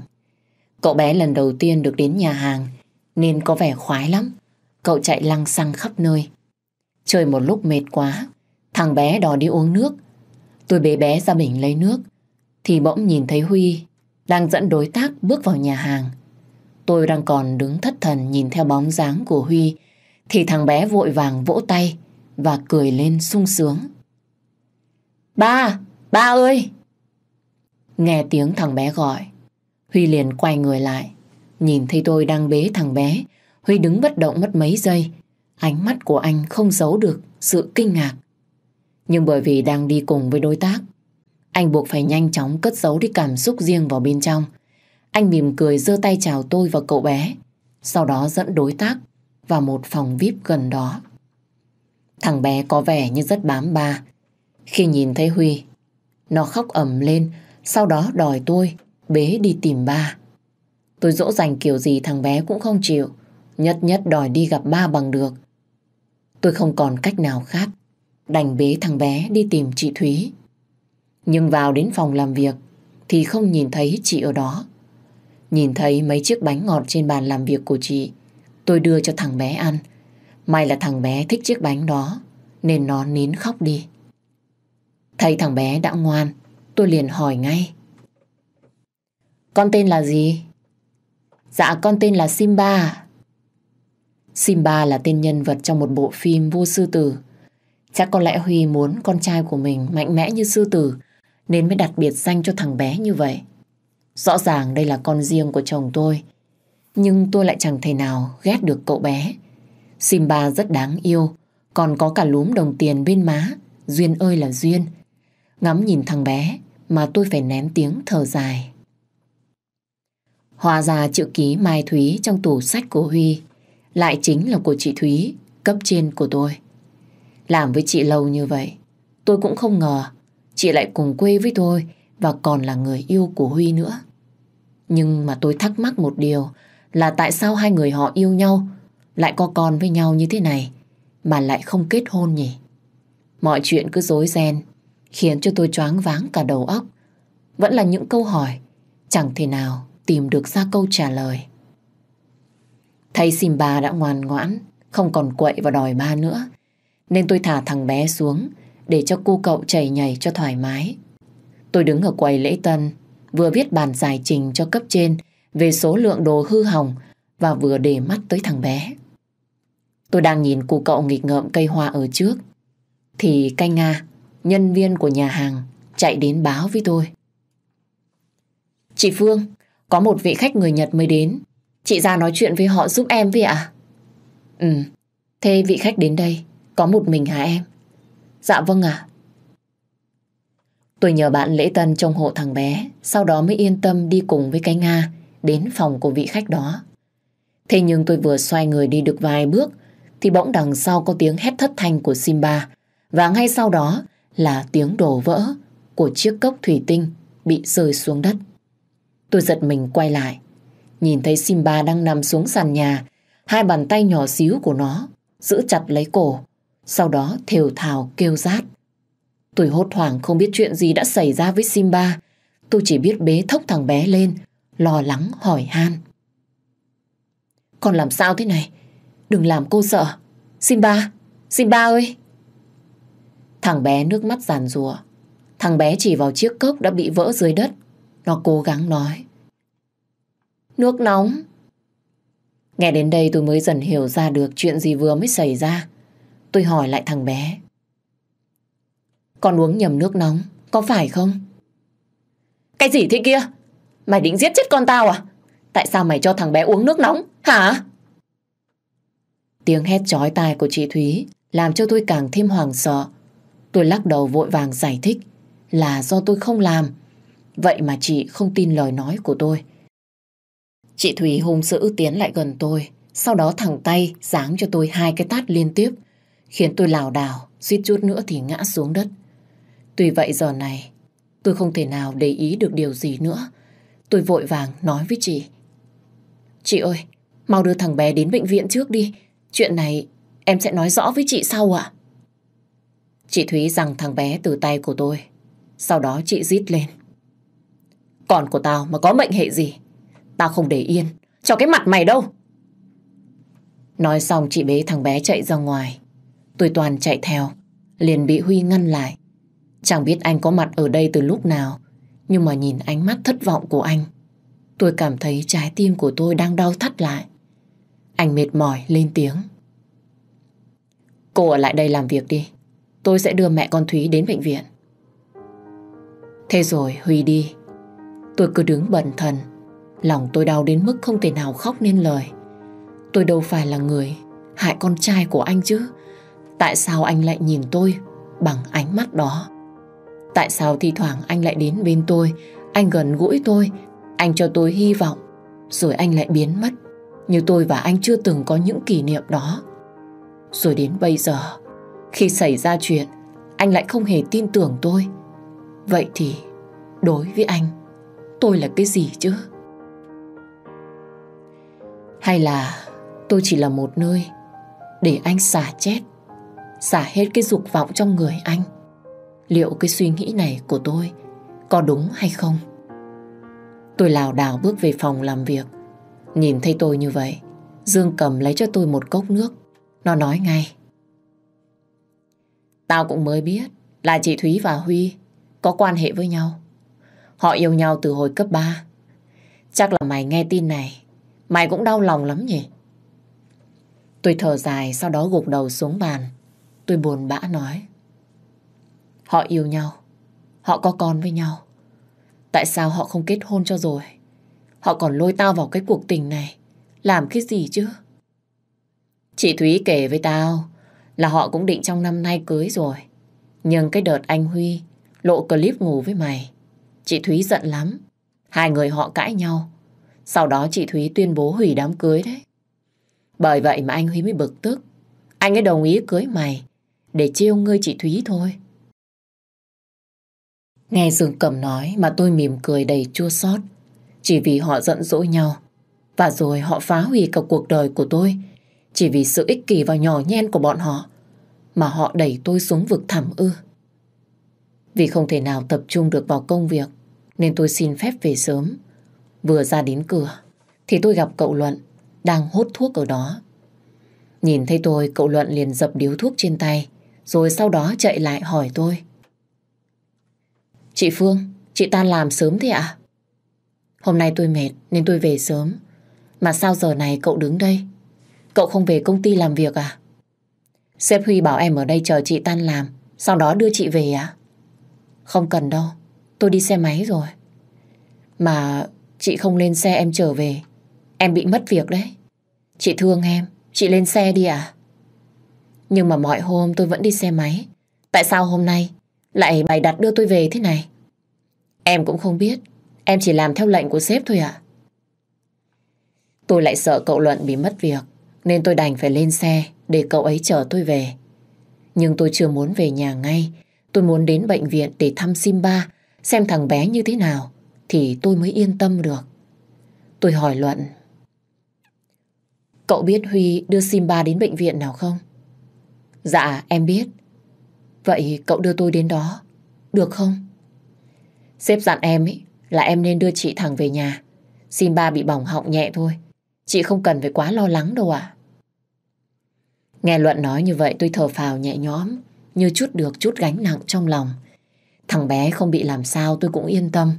S1: Cậu bé lần đầu tiên được đến nhà hàng nên có vẻ khoái lắm. Cậu chạy lăng xăng khắp nơi. Chơi một lúc mệt quá, thằng bé đò đi uống nước. Tôi bế bé ra bình lấy nước thì bỗng nhìn thấy Huy đang dẫn đối tác bước vào nhà hàng tôi đang còn đứng thất thần nhìn theo bóng dáng của Huy, thì thằng bé vội vàng vỗ tay và cười lên sung sướng. Ba! Ba ơi! Nghe tiếng thằng bé gọi, Huy liền quay người lại. Nhìn thấy tôi đang bế thằng bé, Huy đứng bất động mất mấy giây. Ánh mắt của anh không giấu được sự kinh ngạc. Nhưng bởi vì đang đi cùng với đối tác, anh buộc phải nhanh chóng cất giấu đi cảm xúc riêng vào bên trong – anh mỉm cười giơ tay chào tôi và cậu bé, sau đó dẫn đối tác vào một phòng VIP gần đó. Thằng bé có vẻ như rất bám ba. Khi nhìn thấy Huy, nó khóc ầm lên, sau đó đòi tôi bế đi tìm ba. Tôi dỗ dành kiểu gì thằng bé cũng không chịu, nhất nhất đòi đi gặp ba bằng được. Tôi không còn cách nào khác, đành bế thằng bé đi tìm chị Thúy. Nhưng vào đến phòng làm việc thì không nhìn thấy chị ở đó. Nhìn thấy mấy chiếc bánh ngọt trên bàn làm việc của chị, tôi đưa cho thằng bé ăn. May là thằng bé thích chiếc bánh đó, nên nó nín khóc đi. Thấy thằng bé đã ngoan, tôi liền hỏi ngay. Con tên là gì? Dạ con tên là Simba. Simba là tên nhân vật trong một bộ phim Vua Sư Tử. Chắc có lẽ Huy muốn con trai của mình mạnh mẽ như sư tử nên mới đặt biệt danh cho thằng bé như vậy. Rõ ràng đây là con riêng của chồng tôi. Nhưng tôi lại chẳng thể nào ghét được cậu bé. Simba rất đáng yêu, còn có cả lúm đồng tiền bên má. Duyên ơi là duyên. Ngắm nhìn thằng bé mà tôi phải nén tiếng thở dài. Hóa ra chữ ký Mai Thúy trong tủ sách của Huy lại chính là của chị Thúy, cấp trên của tôi. Làm với chị lâu như vậy, tôi cũng không ngờ chị lại cùng quê với tôi và còn là người yêu của Huy nữa. Nhưng mà tôi thắc mắc một điều là tại sao hai người họ yêu nhau lại có con với nhau như thế này mà lại không kết hôn nhỉ? Mọi chuyện cứ rối ren khiến cho tôi choáng váng cả đầu óc. Vẫn là những câu hỏi chẳng thể nào tìm được ra câu trả lời. Thấy Simba đã ngoan ngoãn, không còn quậy và đòi ba nữa, nên tôi thả thằng bé xuống để cho cô cậu chảy nhảy cho thoải mái. Tôi đứng ở quầy lễ tân, vừa viết bản giải trình cho cấp trên về số lượng đồ hư hỏng và vừa để mắt tới thằng bé. Tôi đang nhìn cụ cậu nghịch ngợm cây hoa ở trước. Thì canh Nga, nhân viên của nhà hàng, chạy đến báo với tôi. Chị Phương, có một vị khách người Nhật mới đến. Chị ra nói chuyện với họ giúp em với ạ. À? Ừ, thế vị khách đến đây, có một mình hả em? Dạ vâng ạ, Tôi nhờ bạn lễ tân trông hộ thằng bé, sau đó mới yên tâm đi cùng với cái Nga đến phòng của vị khách đó. Thế nhưng tôi vừa xoay người đi được vài bước thì bỗng đằng sau có tiếng hét thất thanh của Simba và ngay sau đó là tiếng đổ vỡ của chiếc cốc thủy tinh bị rơi xuống đất. Tôi giật mình quay lại, nhìn thấy Simba đang nằm xuống sàn nhà, hai bàn tay nhỏ xíu của nó giữ chặt lấy cổ, sau đó thều thào kêu rát. Tôi hốt hoảng không biết chuyện gì đã xảy ra với Simba. Tôi chỉ biết bế thốc thằng bé lên, lo lắng hỏi han. Con làm sao thế này? Đừng làm cô sợ. Simba, Simba ơi! Thằng bé nước mắt giàn rùa. Thằng bé chỉ vào chiếc cốc đã bị vỡ dưới đất. Nó cố gắng nói. Nước nóng. Nghe đến đây tôi mới dần hiểu ra được chuyện gì vừa mới xảy ra. Tôi hỏi lại thằng bé. Con uống nhầm nước nóng, có phải không? Cái gì thế kia? Mày định giết chết con tao à? Tại sao mày cho thằng bé uống nước nóng, hả? Tiếng hét chói tai của chị Thúy làm cho tôi càng thêm hoảng sợ. Tôi lắc đầu vội vàng giải thích là do tôi không làm. Vậy mà chị không tin lời nói của tôi. Chị Thúy hung dữ tiến lại gần tôi, sau đó thẳng tay giáng cho tôi hai cái tát liên tiếp, khiến tôi lảo đảo, suýt chút nữa thì ngã xuống đất. Tuy vậy giờ này, tôi không thể nào để ý được điều gì nữa. Tôi vội vàng nói với chị. Chị ơi, mau đưa thằng bé đến bệnh viện trước đi. Chuyện này em sẽ nói rõ với chị sau ạ. Chị Thúy rằng thằng bé từ tay của tôi. Sau đó chị rít lên. Còn của tao mà có mệnh hệ gì? Tao không để yên, cho cái mặt mày đâu. Nói xong chị bế thằng bé chạy ra ngoài. Tôi toàn chạy theo, liền bị Huy ngăn lại. Chẳng biết anh có mặt ở đây từ lúc nào, nhưng mà nhìn ánh mắt thất vọng của anh, tôi cảm thấy trái tim của tôi đang đau thắt lại. Anh mệt mỏi lên tiếng. Cô ở lại đây làm việc đi, tôi sẽ đưa mẹ con Thúy đến bệnh viện. Thế rồi Huy đi, tôi cứ đứng bần thần, lòng tôi đau đến mức không thể nào khóc nên lời. Tôi đâu phải là người hại con trai của anh chứ, tại sao anh lại nhìn tôi bằng ánh mắt đó? Tại sao thi thoảng anh lại đến bên tôi, anh gần gũi tôi, anh cho tôi hy vọng, rồi anh lại biến mất. Như tôi và anh chưa từng có những kỷ niệm đó. Rồi đến bây giờ, khi xảy ra chuyện, anh lại không hề tin tưởng tôi. Vậy thì, đối với anh, tôi là cái gì chứ? Hay là tôi chỉ là một nơi để anh xả chết, xả hết cái dục vọng trong người anh liệu cái suy nghĩ này của tôi có đúng hay không. Tôi lào đảo bước về phòng làm việc. Nhìn thấy tôi như vậy, Dương cầm lấy cho tôi một cốc nước. Nó nói ngay. Tao cũng mới biết là chị Thúy và Huy có quan hệ với nhau. Họ yêu nhau từ hồi cấp 3. Chắc là mày nghe tin này, mày cũng đau lòng lắm nhỉ? Tôi thở dài, sau đó gục đầu xuống bàn. Tôi buồn bã nói. Họ yêu nhau. Họ có con với nhau. Tại sao họ không kết hôn cho rồi? Họ còn lôi tao vào cái cuộc tình này. Làm cái gì chứ? Chị Thúy kể với tao là họ cũng định trong năm nay cưới rồi. Nhưng cái đợt anh Huy lộ clip ngủ với mày. Chị Thúy giận lắm. Hai người họ cãi nhau. Sau đó chị Thúy tuyên bố hủy đám cưới đấy. Bởi vậy mà anh Huy mới bực tức. Anh ấy đồng ý cưới mày để chiêu ngươi chị Thúy thôi. Nghe Dương Cẩm nói mà tôi mỉm cười đầy chua xót Chỉ vì họ giận dỗi nhau Và rồi họ phá hủy cả cuộc đời của tôi Chỉ vì sự ích kỷ và nhỏ nhen của bọn họ Mà họ đẩy tôi xuống vực thẳm ư Vì không thể nào tập trung được vào công việc Nên tôi xin phép về sớm Vừa ra đến cửa Thì tôi gặp cậu Luận Đang hút thuốc ở đó Nhìn thấy tôi cậu Luận liền dập điếu thuốc trên tay Rồi sau đó chạy lại hỏi tôi Chị Phương, chị tan làm sớm thế ạ? À? Hôm nay tôi mệt nên tôi về sớm. Mà sao giờ này cậu đứng đây? Cậu không về công ty làm việc à? Sếp Huy bảo em ở đây chờ chị tan làm, sau đó đưa chị về á? Không cần đâu, tôi đi xe máy rồi. Mà chị không lên xe em trở về, em bị mất việc đấy. Chị thương em, chị lên xe đi à? Nhưng mà mọi hôm tôi vẫn đi xe máy. Tại sao hôm nay lại bày đặt đưa tôi về thế này? Em cũng không biết, em chỉ làm theo lệnh của sếp thôi ạ. Tôi lại sợ cậu Luận bị mất việc, nên tôi đành phải lên xe để cậu ấy chở tôi về. Nhưng tôi chưa muốn về nhà ngay, tôi muốn đến bệnh viện để thăm Simba, xem thằng bé như thế nào, thì tôi mới yên tâm được. Tôi hỏi Luận. Cậu biết Huy đưa Simba đến bệnh viện nào không? Dạ, em biết. Vậy cậu đưa tôi đến đó, được không? Sếp dặn em ấy là em nên đưa chị thẳng về nhà. Xin ba bị bỏng họng nhẹ thôi. Chị không cần phải quá lo lắng đâu ạ. Nghe Luận nói như vậy tôi thở phào nhẹ nhõm, như chút được chút gánh nặng trong lòng. Thằng bé không bị làm sao tôi cũng yên tâm.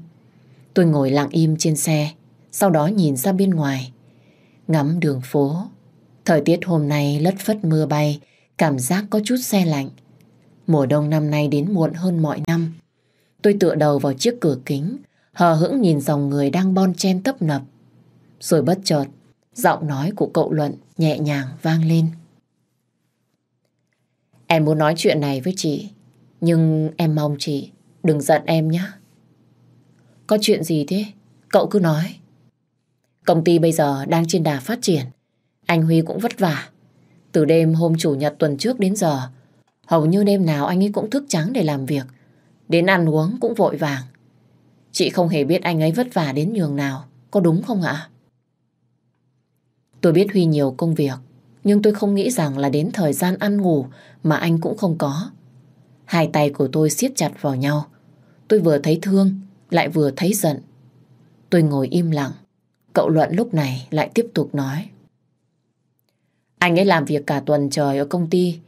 S1: Tôi ngồi lặng im trên xe, sau đó nhìn ra bên ngoài. Ngắm đường phố. Thời tiết hôm nay lất phất mưa bay, cảm giác có chút xe lạnh. Mùa đông năm nay đến muộn hơn mọi năm, Tôi tựa đầu vào chiếc cửa kính, hờ hững nhìn dòng người đang bon chen tấp nập. Rồi bất chợt, giọng nói của cậu Luận nhẹ nhàng vang lên. Em muốn nói chuyện này với chị, nhưng em mong chị đừng giận em nhé. Có chuyện gì thế? Cậu cứ nói. Công ty bây giờ đang trên đà phát triển. Anh Huy cũng vất vả. Từ đêm hôm chủ nhật tuần trước đến giờ, hầu như đêm nào anh ấy cũng thức trắng để làm việc. Đến ăn uống cũng vội vàng. Chị không hề biết anh ấy vất vả đến nhường nào, có đúng không ạ? Tôi biết Huy nhiều công việc, nhưng tôi không nghĩ rằng là đến thời gian ăn ngủ mà anh cũng không có. Hai tay của tôi siết chặt vào nhau. Tôi vừa thấy thương, lại vừa thấy giận. Tôi ngồi im lặng. Cậu Luận lúc này lại tiếp tục nói. Anh ấy làm việc cả tuần trời ở công ty,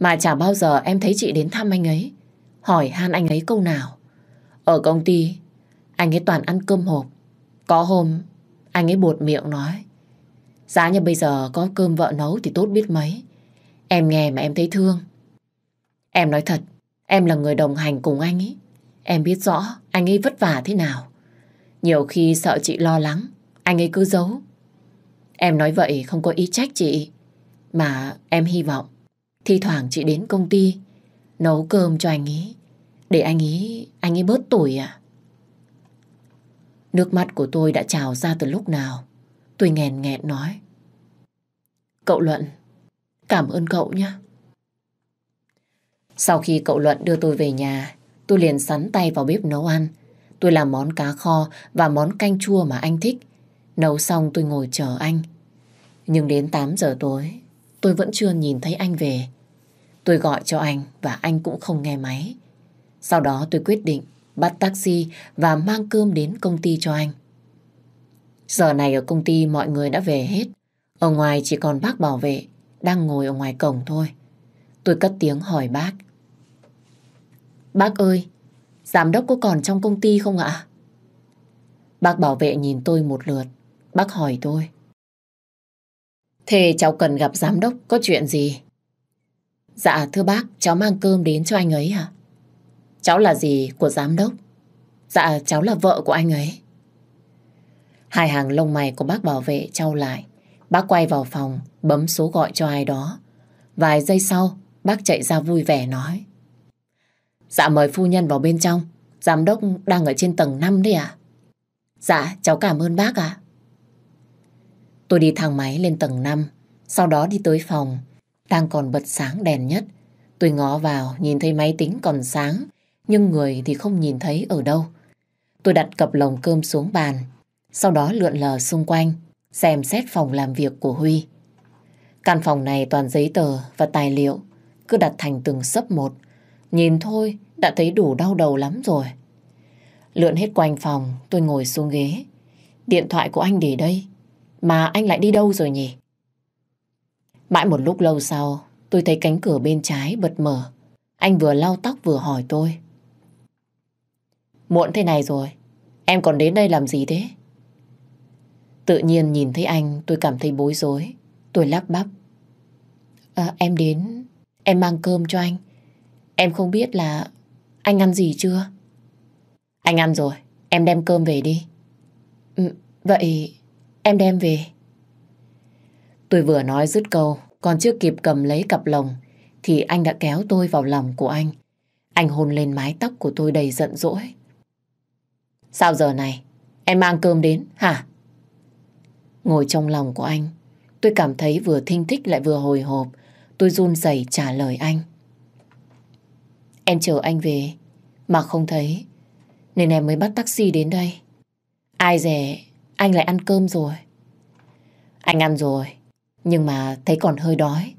S1: mà chả bao giờ em thấy chị đến thăm anh ấy hỏi han anh ấy câu nào. Ở công ty, anh ấy toàn ăn cơm hộp. Có hôm, anh ấy buột miệng nói. Giá như bây giờ có cơm vợ nấu thì tốt biết mấy. Em nghe mà em thấy thương. Em nói thật, em là người đồng hành cùng anh ấy. Em biết rõ anh ấy vất vả thế nào. Nhiều khi sợ chị lo lắng, anh ấy cứ giấu. Em nói vậy không có ý trách chị. Mà em hy vọng, thi thoảng chị đến công ty, nấu cơm cho anh ấy. Để anh ý, anh ấy bớt tuổi à? Nước mắt của tôi đã trào ra từ lúc nào. Tôi nghèn nghẹn nói. Cậu Luận, cảm ơn cậu nhé. Sau khi cậu Luận đưa tôi về nhà, tôi liền sắn tay vào bếp nấu ăn. Tôi làm món cá kho và món canh chua mà anh thích. Nấu xong tôi ngồi chờ anh. Nhưng đến 8 giờ tối, tôi vẫn chưa nhìn thấy anh về. Tôi gọi cho anh và anh cũng không nghe máy. Sau đó tôi quyết định bắt taxi và mang cơm đến công ty cho anh. Giờ này ở công ty mọi người đã về hết. Ở ngoài chỉ còn bác bảo vệ đang ngồi ở ngoài cổng thôi. Tôi cất tiếng hỏi bác. Bác ơi, giám đốc có còn trong công ty không ạ? Bác bảo vệ nhìn tôi một lượt. Bác hỏi tôi. Thế cháu cần gặp giám đốc có chuyện gì? Dạ thưa bác, cháu mang cơm đến cho anh ấy hả? À? Cháu là gì của giám đốc? Dạ, cháu là vợ của anh ấy. Hai hàng lông mày của bác bảo vệ trao lại. Bác quay vào phòng, bấm số gọi cho ai đó. Vài giây sau, bác chạy ra vui vẻ nói. Dạ mời phu nhân vào bên trong. Giám đốc đang ở trên tầng 5 đấy ạ. Dạ, cháu cảm ơn bác ạ. Tôi đi thang máy lên tầng 5, sau đó đi tới phòng, đang còn bật sáng đèn nhất. Tôi ngó vào, nhìn thấy máy tính còn sáng, nhưng người thì không nhìn thấy ở đâu. Tôi đặt cặp lồng cơm xuống bàn, sau đó lượn lờ xung quanh, xem xét phòng làm việc của Huy. Căn phòng này toàn giấy tờ và tài liệu, cứ đặt thành từng sấp một. Nhìn thôi, đã thấy đủ đau đầu lắm rồi. Lượn hết quanh phòng, tôi ngồi xuống ghế. Điện thoại của anh để đây, mà anh lại đi đâu rồi nhỉ? Mãi một lúc lâu sau, tôi thấy cánh cửa bên trái bật mở. Anh vừa lau tóc vừa hỏi tôi. Muộn thế này rồi, em còn đến đây làm gì thế? Tự nhiên nhìn thấy anh tôi cảm thấy bối rối. Tôi lắp bắp. À, em đến, em mang cơm cho anh. Em không biết là anh ăn gì chưa? Anh ăn rồi, em đem cơm về đi. Ừ, vậy em đem về. Tôi vừa nói dứt câu, còn chưa kịp cầm lấy cặp lồng, thì anh đã kéo tôi vào lòng của anh. Anh hôn lên mái tóc của tôi đầy giận dỗi. Sao giờ này em mang cơm đến hả? Ngồi trong lòng của anh, tôi cảm thấy vừa thinh thích lại vừa hồi hộp. Tôi run rẩy trả lời anh. Em chờ anh về mà không thấy nên em mới bắt taxi đến đây. Ai dè anh lại ăn cơm rồi. Anh ăn rồi nhưng mà thấy còn hơi đói.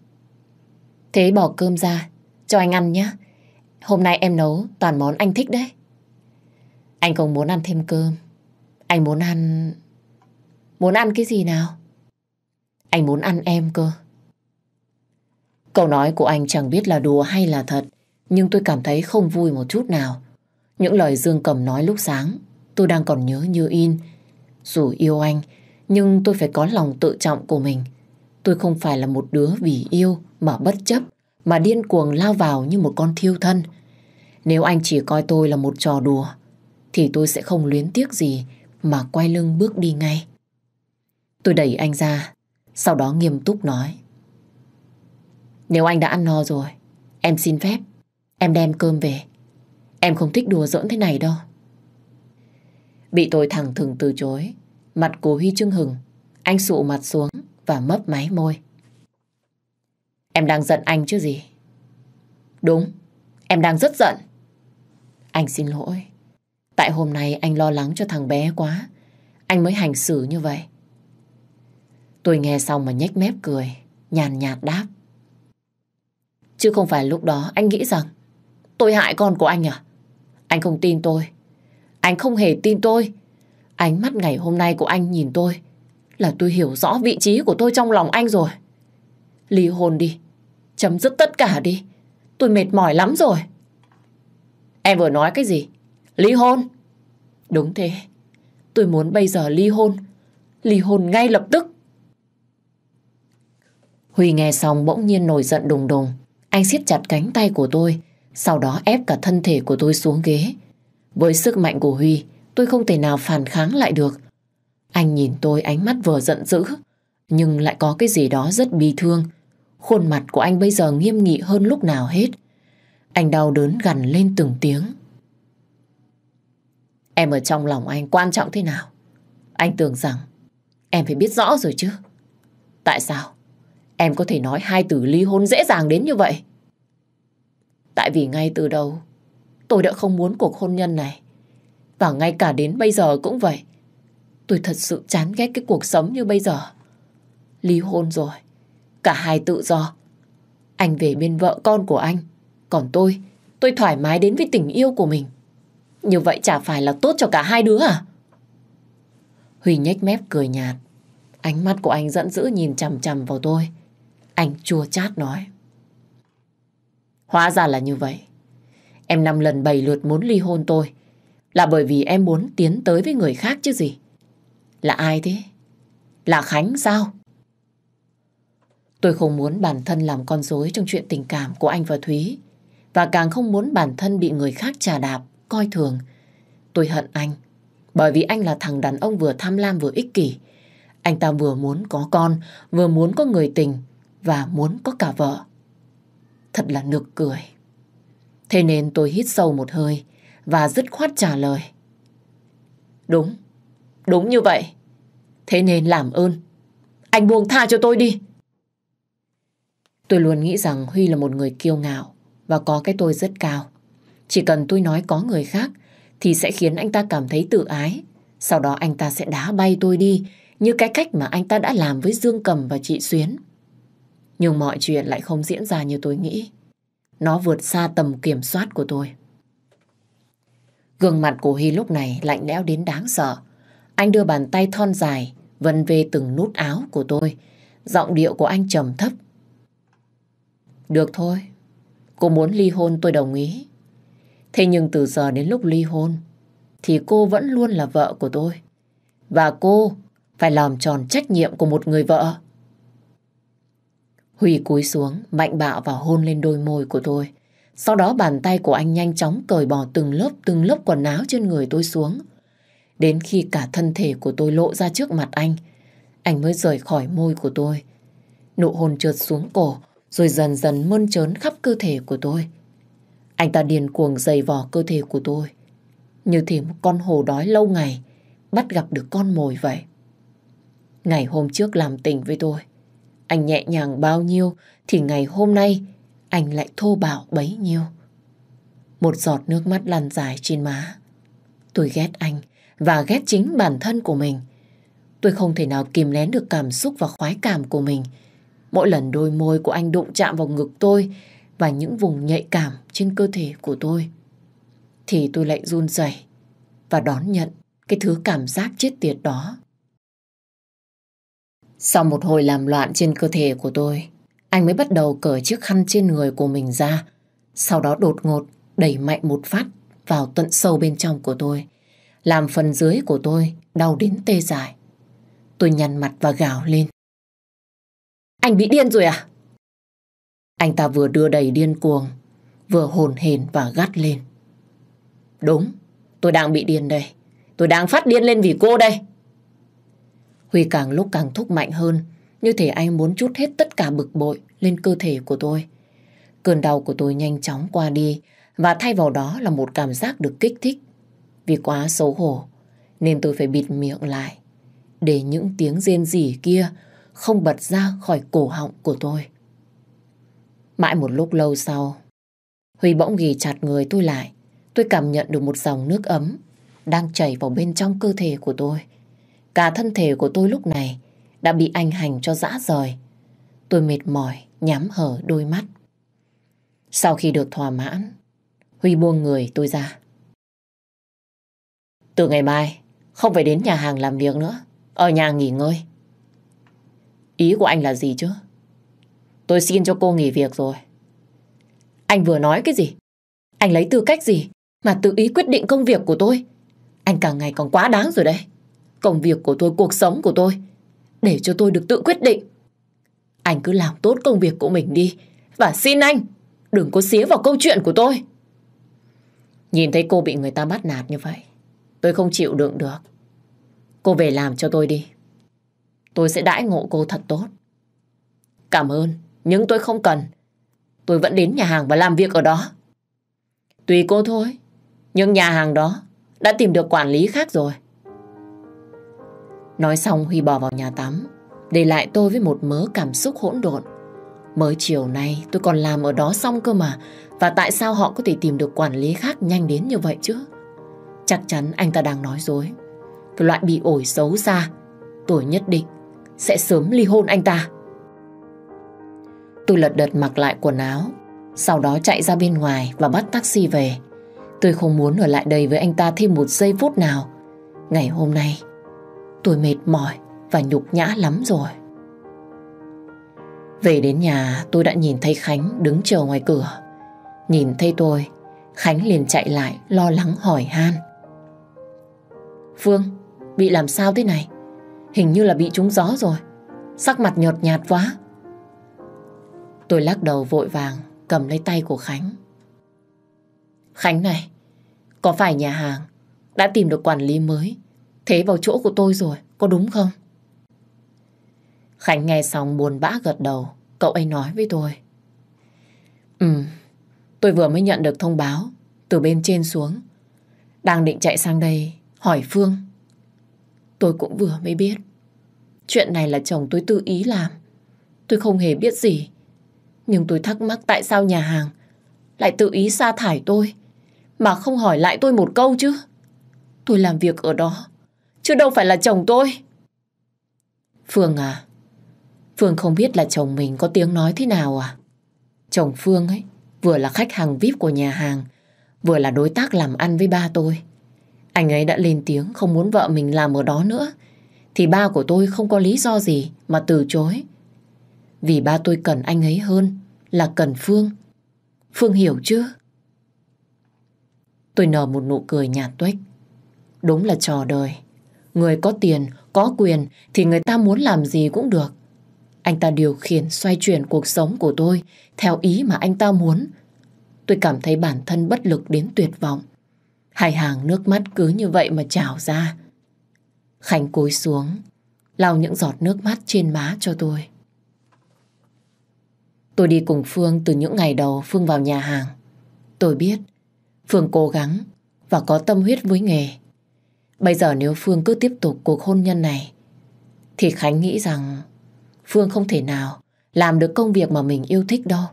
S1: Thế bỏ cơm ra cho anh ăn nhé. Hôm nay em nấu toàn món anh thích đấy. Anh không muốn ăn thêm cơm. Anh muốn ăn... Muốn ăn cái gì nào? Anh muốn ăn em cơ. Câu nói của anh chẳng biết là đùa hay là thật, nhưng tôi cảm thấy không vui một chút nào. Những lời Dương Cầm nói lúc sáng, tôi đang còn nhớ như in. Dù yêu anh, nhưng tôi phải có lòng tự trọng của mình. Tôi không phải là một đứa vì yêu mà bất chấp, mà điên cuồng lao vào như một con thiêu thân. Nếu anh chỉ coi tôi là một trò đùa, thì tôi sẽ không luyến tiếc gì mà quay lưng bước đi ngay. Tôi đẩy anh ra, sau đó nghiêm túc nói. Nếu anh đã ăn no rồi, em xin phép, em đem cơm về. Em không thích đùa giỡn thế này đâu. Bị tôi thẳng thừng từ chối, mặt của Huy trưng hừng, anh sụ mặt xuống và mấp máy môi. Em đang giận anh chứ gì? Đúng, em đang rất giận. Anh xin lỗi, Tại hôm nay anh lo lắng cho thằng bé quá. Anh mới hành xử như vậy. Tôi nghe xong mà nhếch mép cười, nhàn nhạt đáp. Chứ không phải lúc đó anh nghĩ rằng tôi hại con của anh à? Anh không tin tôi. Anh không hề tin tôi. Ánh mắt ngày hôm nay của anh nhìn tôi là tôi hiểu rõ vị trí của tôi trong lòng anh rồi. Ly hôn đi. Chấm dứt tất cả đi. Tôi mệt mỏi lắm rồi. Em vừa nói cái gì? Ly hôn? Đúng thế. Tôi muốn bây giờ ly hôn. Ly hôn ngay lập tức. Huy nghe xong bỗng nhiên nổi giận đùng đùng. Anh siết chặt cánh tay của tôi, sau đó ép cả thân thể của tôi xuống ghế. Với sức mạnh của Huy, tôi không thể nào phản kháng lại được. Anh nhìn tôi ánh mắt vừa giận dữ, nhưng lại có cái gì đó rất bi thương. Khuôn mặt của anh bây giờ nghiêm nghị hơn lúc nào hết. Anh đau đớn gằn lên từng tiếng. Em ở trong lòng anh quan trọng thế nào? Anh tưởng rằng em phải biết rõ rồi chứ. Tại sao em có thể nói hai từ ly hôn dễ dàng đến như vậy? Tại vì ngay từ đầu tôi đã không muốn cuộc hôn nhân này. Và ngay cả đến bây giờ cũng vậy. Tôi thật sự chán ghét cái cuộc sống như bây giờ. Ly hôn rồi. Cả hai tự do. Anh về bên vợ con của anh. Còn tôi, tôi thoải mái đến với tình yêu của mình. Như vậy chả phải là tốt cho cả hai đứa à? Huy nhếch mép cười nhạt. Ánh mắt của anh dẫn dữ nhìn chằm chằm vào tôi. Anh chua chát nói. Hóa ra là như vậy. Em năm lần bảy lượt muốn ly hôn tôi. Là bởi vì em muốn tiến tới với người khác chứ gì. Là ai thế? Là Khánh sao? Tôi không muốn bản thân làm con rối trong chuyện tình cảm của anh và Thúy. Và càng không muốn bản thân bị người khác trà đạp coi thường. Tôi hận anh, bởi vì anh là thằng đàn ông vừa tham lam vừa ích kỷ. Anh ta vừa muốn có con, vừa muốn có người tình và muốn có cả vợ. Thật là nực cười. Thế nên tôi hít sâu một hơi và dứt khoát trả lời. Đúng, đúng như vậy. Thế nên làm ơn, anh buông tha cho tôi đi. Tôi luôn nghĩ rằng Huy là một người kiêu ngạo và có cái tôi rất cao. Chỉ cần tôi nói có người khác thì sẽ khiến anh ta cảm thấy tự ái. Sau đó anh ta sẽ đá bay tôi đi như cái cách mà anh ta đã làm với Dương Cầm và chị Xuyến. Nhưng mọi chuyện lại không diễn ra như tôi nghĩ. Nó vượt xa tầm kiểm soát của tôi. Gương mặt của Hy lúc này lạnh lẽo đến đáng sợ. Anh đưa bàn tay thon dài vần về từng nút áo của tôi. Giọng điệu của anh trầm thấp. Được thôi. Cô muốn ly hôn tôi đồng ý. Thế nhưng từ giờ đến lúc ly hôn thì cô vẫn luôn là vợ của tôi. Và cô phải làm tròn trách nhiệm của một người vợ. Huy cúi xuống, mạnh bạo và hôn lên đôi môi của tôi. Sau đó bàn tay của anh nhanh chóng cởi bỏ từng lớp từng lớp quần áo trên người tôi xuống. Đến khi cả thân thể của tôi lộ ra trước mặt anh, anh mới rời khỏi môi của tôi. Nụ hôn trượt xuống cổ, rồi dần dần mơn trớn khắp cơ thể của tôi. Anh ta điền cuồng dày vò cơ thể của tôi. Như thể một con hồ đói lâu ngày bắt gặp được con mồi vậy. Ngày hôm trước làm tình với tôi, anh nhẹ nhàng bao nhiêu thì ngày hôm nay anh lại thô bạo bấy nhiêu. Một giọt nước mắt lăn dài trên má. Tôi ghét anh và ghét chính bản thân của mình. Tôi không thể nào kìm nén được cảm xúc và khoái cảm của mình. Mỗi lần đôi môi của anh đụng chạm vào ngực tôi và những vùng nhạy cảm trên cơ thể của tôi. Thì tôi lại run rẩy và đón nhận cái thứ cảm giác chết tiệt đó. Sau một hồi làm loạn trên cơ thể của tôi, anh mới bắt đầu cởi chiếc khăn trên người của mình ra, sau đó đột ngột đẩy mạnh một phát vào tận sâu bên trong của tôi, làm phần dưới của tôi đau đến tê dại. Tôi nhăn mặt và gào lên. Anh bị điên rồi à? Anh ta vừa đưa đầy điên cuồng, vừa hồn hền và gắt lên. Đúng, tôi đang bị điên đây. Tôi đang phát điên lên vì cô đây. Huy càng lúc càng thúc mạnh hơn, như thể anh muốn chút hết tất cả bực bội lên cơ thể của tôi. Cơn đau của tôi nhanh chóng qua đi và thay vào đó là một cảm giác được kích thích. Vì quá xấu hổ nên tôi phải bịt miệng lại để những tiếng rên rỉ kia không bật ra khỏi cổ họng của tôi. Mãi một lúc lâu sau, Huy bỗng ghi chặt người tôi lại. Tôi cảm nhận được một dòng nước ấm đang chảy vào bên trong cơ thể của tôi. Cả thân thể của tôi lúc này đã bị anh hành cho dã rời. Tôi mệt mỏi, nhắm hở đôi mắt. Sau khi được thỏa mãn, Huy buông người tôi ra. Từ ngày mai, không phải đến nhà hàng làm việc nữa. Ở nhà nghỉ ngơi. Ý của anh là gì chứ? Tôi xin cho cô nghỉ việc rồi. Anh vừa nói cái gì? Anh lấy tư cách gì mà tự ý quyết định công việc của tôi? Anh càng ngày còn quá đáng rồi đấy. Công việc của tôi, cuộc sống của tôi, để cho tôi được tự quyết định. Anh cứ làm tốt công việc của mình đi. Và xin anh, đừng có xía vào câu chuyện của tôi. Nhìn thấy cô bị người ta bắt nạt như vậy, tôi không chịu đựng được. Cô về làm cho tôi đi. Tôi sẽ đãi ngộ cô thật tốt. Cảm ơn nhưng tôi không cần. Tôi vẫn đến nhà hàng và làm việc ở đó. Tùy cô thôi, nhưng nhà hàng đó đã tìm được quản lý khác rồi. Nói xong Huy bỏ vào nhà tắm, để lại tôi với một mớ cảm xúc hỗn độn. Mới chiều nay tôi còn làm ở đó xong cơ mà, và tại sao họ có thể tìm được quản lý khác nhanh đến như vậy chứ? Chắc chắn anh ta đang nói dối. Cái loại bị ổi xấu xa, tôi nhất định sẽ sớm ly hôn anh ta. Tôi lật đật mặc lại quần áo, sau đó chạy ra bên ngoài và bắt taxi về. Tôi không muốn ở lại đây với anh ta thêm một giây phút nào. Ngày hôm nay, tôi mệt mỏi và nhục nhã lắm rồi. Về đến nhà, tôi đã nhìn thấy Khánh đứng chờ ngoài cửa. Nhìn thấy tôi, Khánh liền chạy lại lo lắng hỏi han. Phương, bị làm sao thế này? Hình như là bị trúng gió rồi. Sắc mặt nhợt nhạt quá. Tôi lắc đầu vội vàng cầm lấy tay của Khánh. Khánh này, có phải nhà hàng đã tìm được quản lý mới thế vào chỗ của tôi rồi, có đúng không? Khánh nghe xong buồn bã gật đầu, cậu ấy nói với tôi. Ừ, tôi vừa mới nhận được thông báo từ bên trên xuống. Đang định chạy sang đây hỏi Phương. Tôi cũng vừa mới biết. Chuyện này là chồng tôi tự ý làm. Tôi không hề biết gì. Nhưng tôi thắc mắc tại sao nhà hàng lại tự ý sa thải tôi mà không hỏi lại tôi một câu chứ. Tôi làm việc ở đó, chứ đâu phải là chồng tôi. Phương à, Phương không biết là chồng mình có tiếng nói thế nào à? Chồng Phương ấy, vừa là khách hàng VIP của nhà hàng, vừa là đối tác làm ăn với ba tôi. Anh ấy đã lên tiếng không muốn vợ mình làm ở đó nữa, thì ba của tôi không có lý do gì mà từ chối. Vì ba tôi cần anh ấy hơn là cần Phương. Phương hiểu chứ? Tôi nở một nụ cười nhạt tuếch. Đúng là trò đời. Người có tiền, có quyền thì người ta muốn làm gì cũng được. Anh ta điều khiển xoay chuyển cuộc sống của tôi theo ý mà anh ta muốn. Tôi cảm thấy bản thân bất lực đến tuyệt vọng. Hai hàng nước mắt cứ như vậy mà trào ra. Khánh cúi xuống, lau những giọt nước mắt trên má cho tôi. Tôi đi cùng Phương từ những ngày đầu Phương vào nhà hàng. Tôi biết Phương cố gắng và có tâm huyết với nghề. Bây giờ nếu Phương cứ tiếp tục cuộc hôn nhân này thì Khánh nghĩ rằng Phương không thể nào làm được công việc mà mình yêu thích đâu.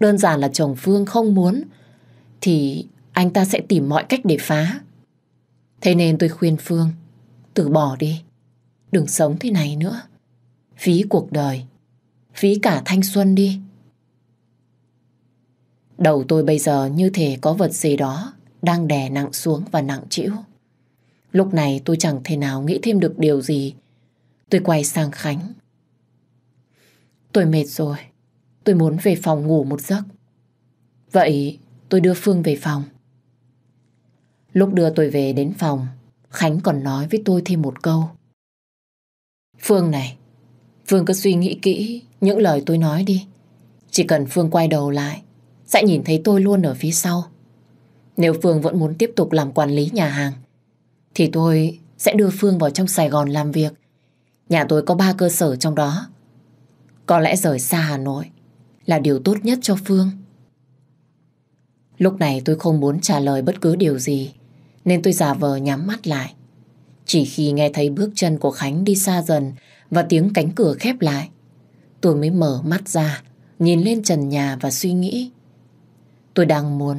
S1: Đơn giản là chồng Phương không muốn thì anh ta sẽ tìm mọi cách để phá. Thế nên tôi khuyên Phương từ bỏ đi. Đừng sống thế này nữa. Phí cuộc đời phí cả thanh xuân đi. Đầu tôi bây giờ như thể có vật gì đó đang đè nặng xuống và nặng trĩu. Lúc này tôi chẳng thể nào nghĩ thêm được điều gì. Tôi quay sang Khánh. Tôi mệt rồi. Tôi muốn về phòng ngủ một giấc. Vậy tôi đưa Phương về phòng. Lúc đưa tôi về đến phòng, Khánh còn nói với tôi thêm một câu. Phương này, Phương cứ suy nghĩ kỹ những lời tôi nói đi. Chỉ cần Phương quay đầu lại, sẽ nhìn thấy tôi luôn ở phía sau. Nếu Phương vẫn muốn tiếp tục làm quản lý nhà hàng, thì tôi sẽ đưa Phương vào trong Sài Gòn làm việc. Nhà tôi có ba cơ sở trong đó. Có lẽ rời xa Hà Nội là điều tốt nhất cho Phương. Lúc này tôi không muốn trả lời bất cứ điều gì, nên tôi giả vờ nhắm mắt lại. Chỉ khi nghe thấy bước chân của Khánh đi xa dần và tiếng cánh cửa khép lại, tôi mới mở mắt ra, nhìn lên trần nhà và suy nghĩ. Tôi đang muốn,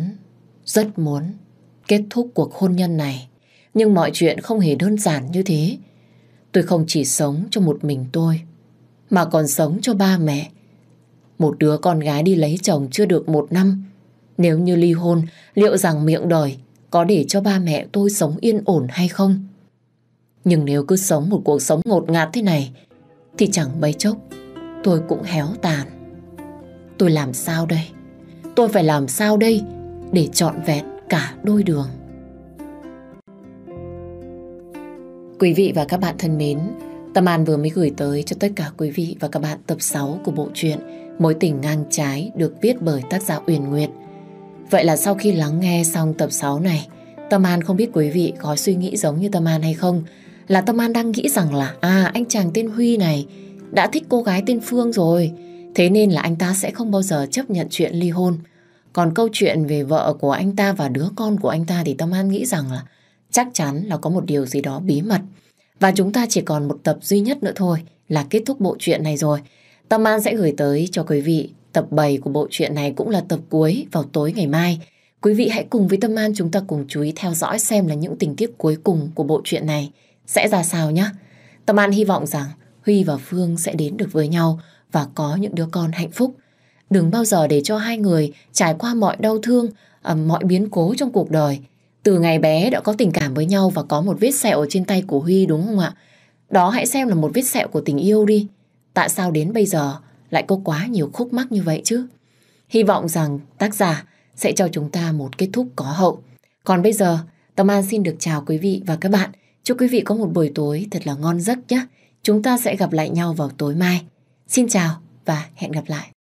S1: rất muốn kết thúc cuộc hôn nhân này, nhưng mọi chuyện không hề đơn giản như thế. Tôi không chỉ sống cho một mình tôi, mà còn sống cho ba mẹ. Một đứa con gái đi lấy chồng chưa được một năm, nếu như ly hôn, liệu rằng miệng đời có để cho ba mẹ tôi sống yên ổn hay không? Nhưng nếu cứ sống một cuộc sống ngột ngạt thế này, thì chẳng mấy chốc tôi cũng héo tàn. Tôi làm sao đây? Tôi phải làm sao đây để trọn vẹn cả đôi đường? Quý vị và các bạn thân mến, Tâm An vừa mới gửi tới cho tất cả quý vị và các bạn tập 6 của bộ truyện Mối tình ngang trái được viết bởi tác giả Uyển Nguyệt. Vậy là sau khi lắng nghe xong tập 6 này, Tâm An không biết quý vị có suy nghĩ giống như Tâm An hay không, là Tâm An đang nghĩ rằng là à anh chàng tên Huy này đã thích cô gái tên Phương rồi. Thế nên là anh ta sẽ không bao giờ chấp nhận chuyện ly hôn. Còn câu chuyện về vợ của anh ta và đứa con của anh ta thì Tâm An nghĩ rằng là chắc chắn là có một điều gì đó bí mật. Và chúng ta chỉ còn một tập duy nhất nữa thôi là kết thúc bộ truyện này rồi. Tâm An sẽ gửi tới cho quý vị tập 7 của bộ truyện này cũng là tập cuối vào tối ngày mai. Quý vị hãy cùng với Tâm An chúng ta cùng chú ý theo dõi xem là những tình tiết cuối cùng của bộ truyện này sẽ ra sao nhé. Tâm An hy vọng rằng Huy và Phương sẽ đến được với nhau và có những đứa con hạnh phúc. Đừng bao giờ để cho hai người trải qua mọi đau thương, à, mọi biến cố trong cuộc đời. Từ ngày bé đã có tình cảm với nhau và có một vết sẹo trên tay của Huy đúng không ạ? Đó hãy xem là một vết sẹo của tình yêu đi. Tại sao đến bây giờ lại có quá nhiều khúc mắc như vậy chứ? Hy vọng rằng tác giả sẽ cho chúng ta một kết thúc có hậu. Còn bây giờ, Tâm An xin được chào quý vị và các bạn. Chúc quý vị có một buổi tối thật là ngon giấc nhé. Chúng ta sẽ gặp lại nhau vào tối mai. Xin chào và hẹn gặp lại.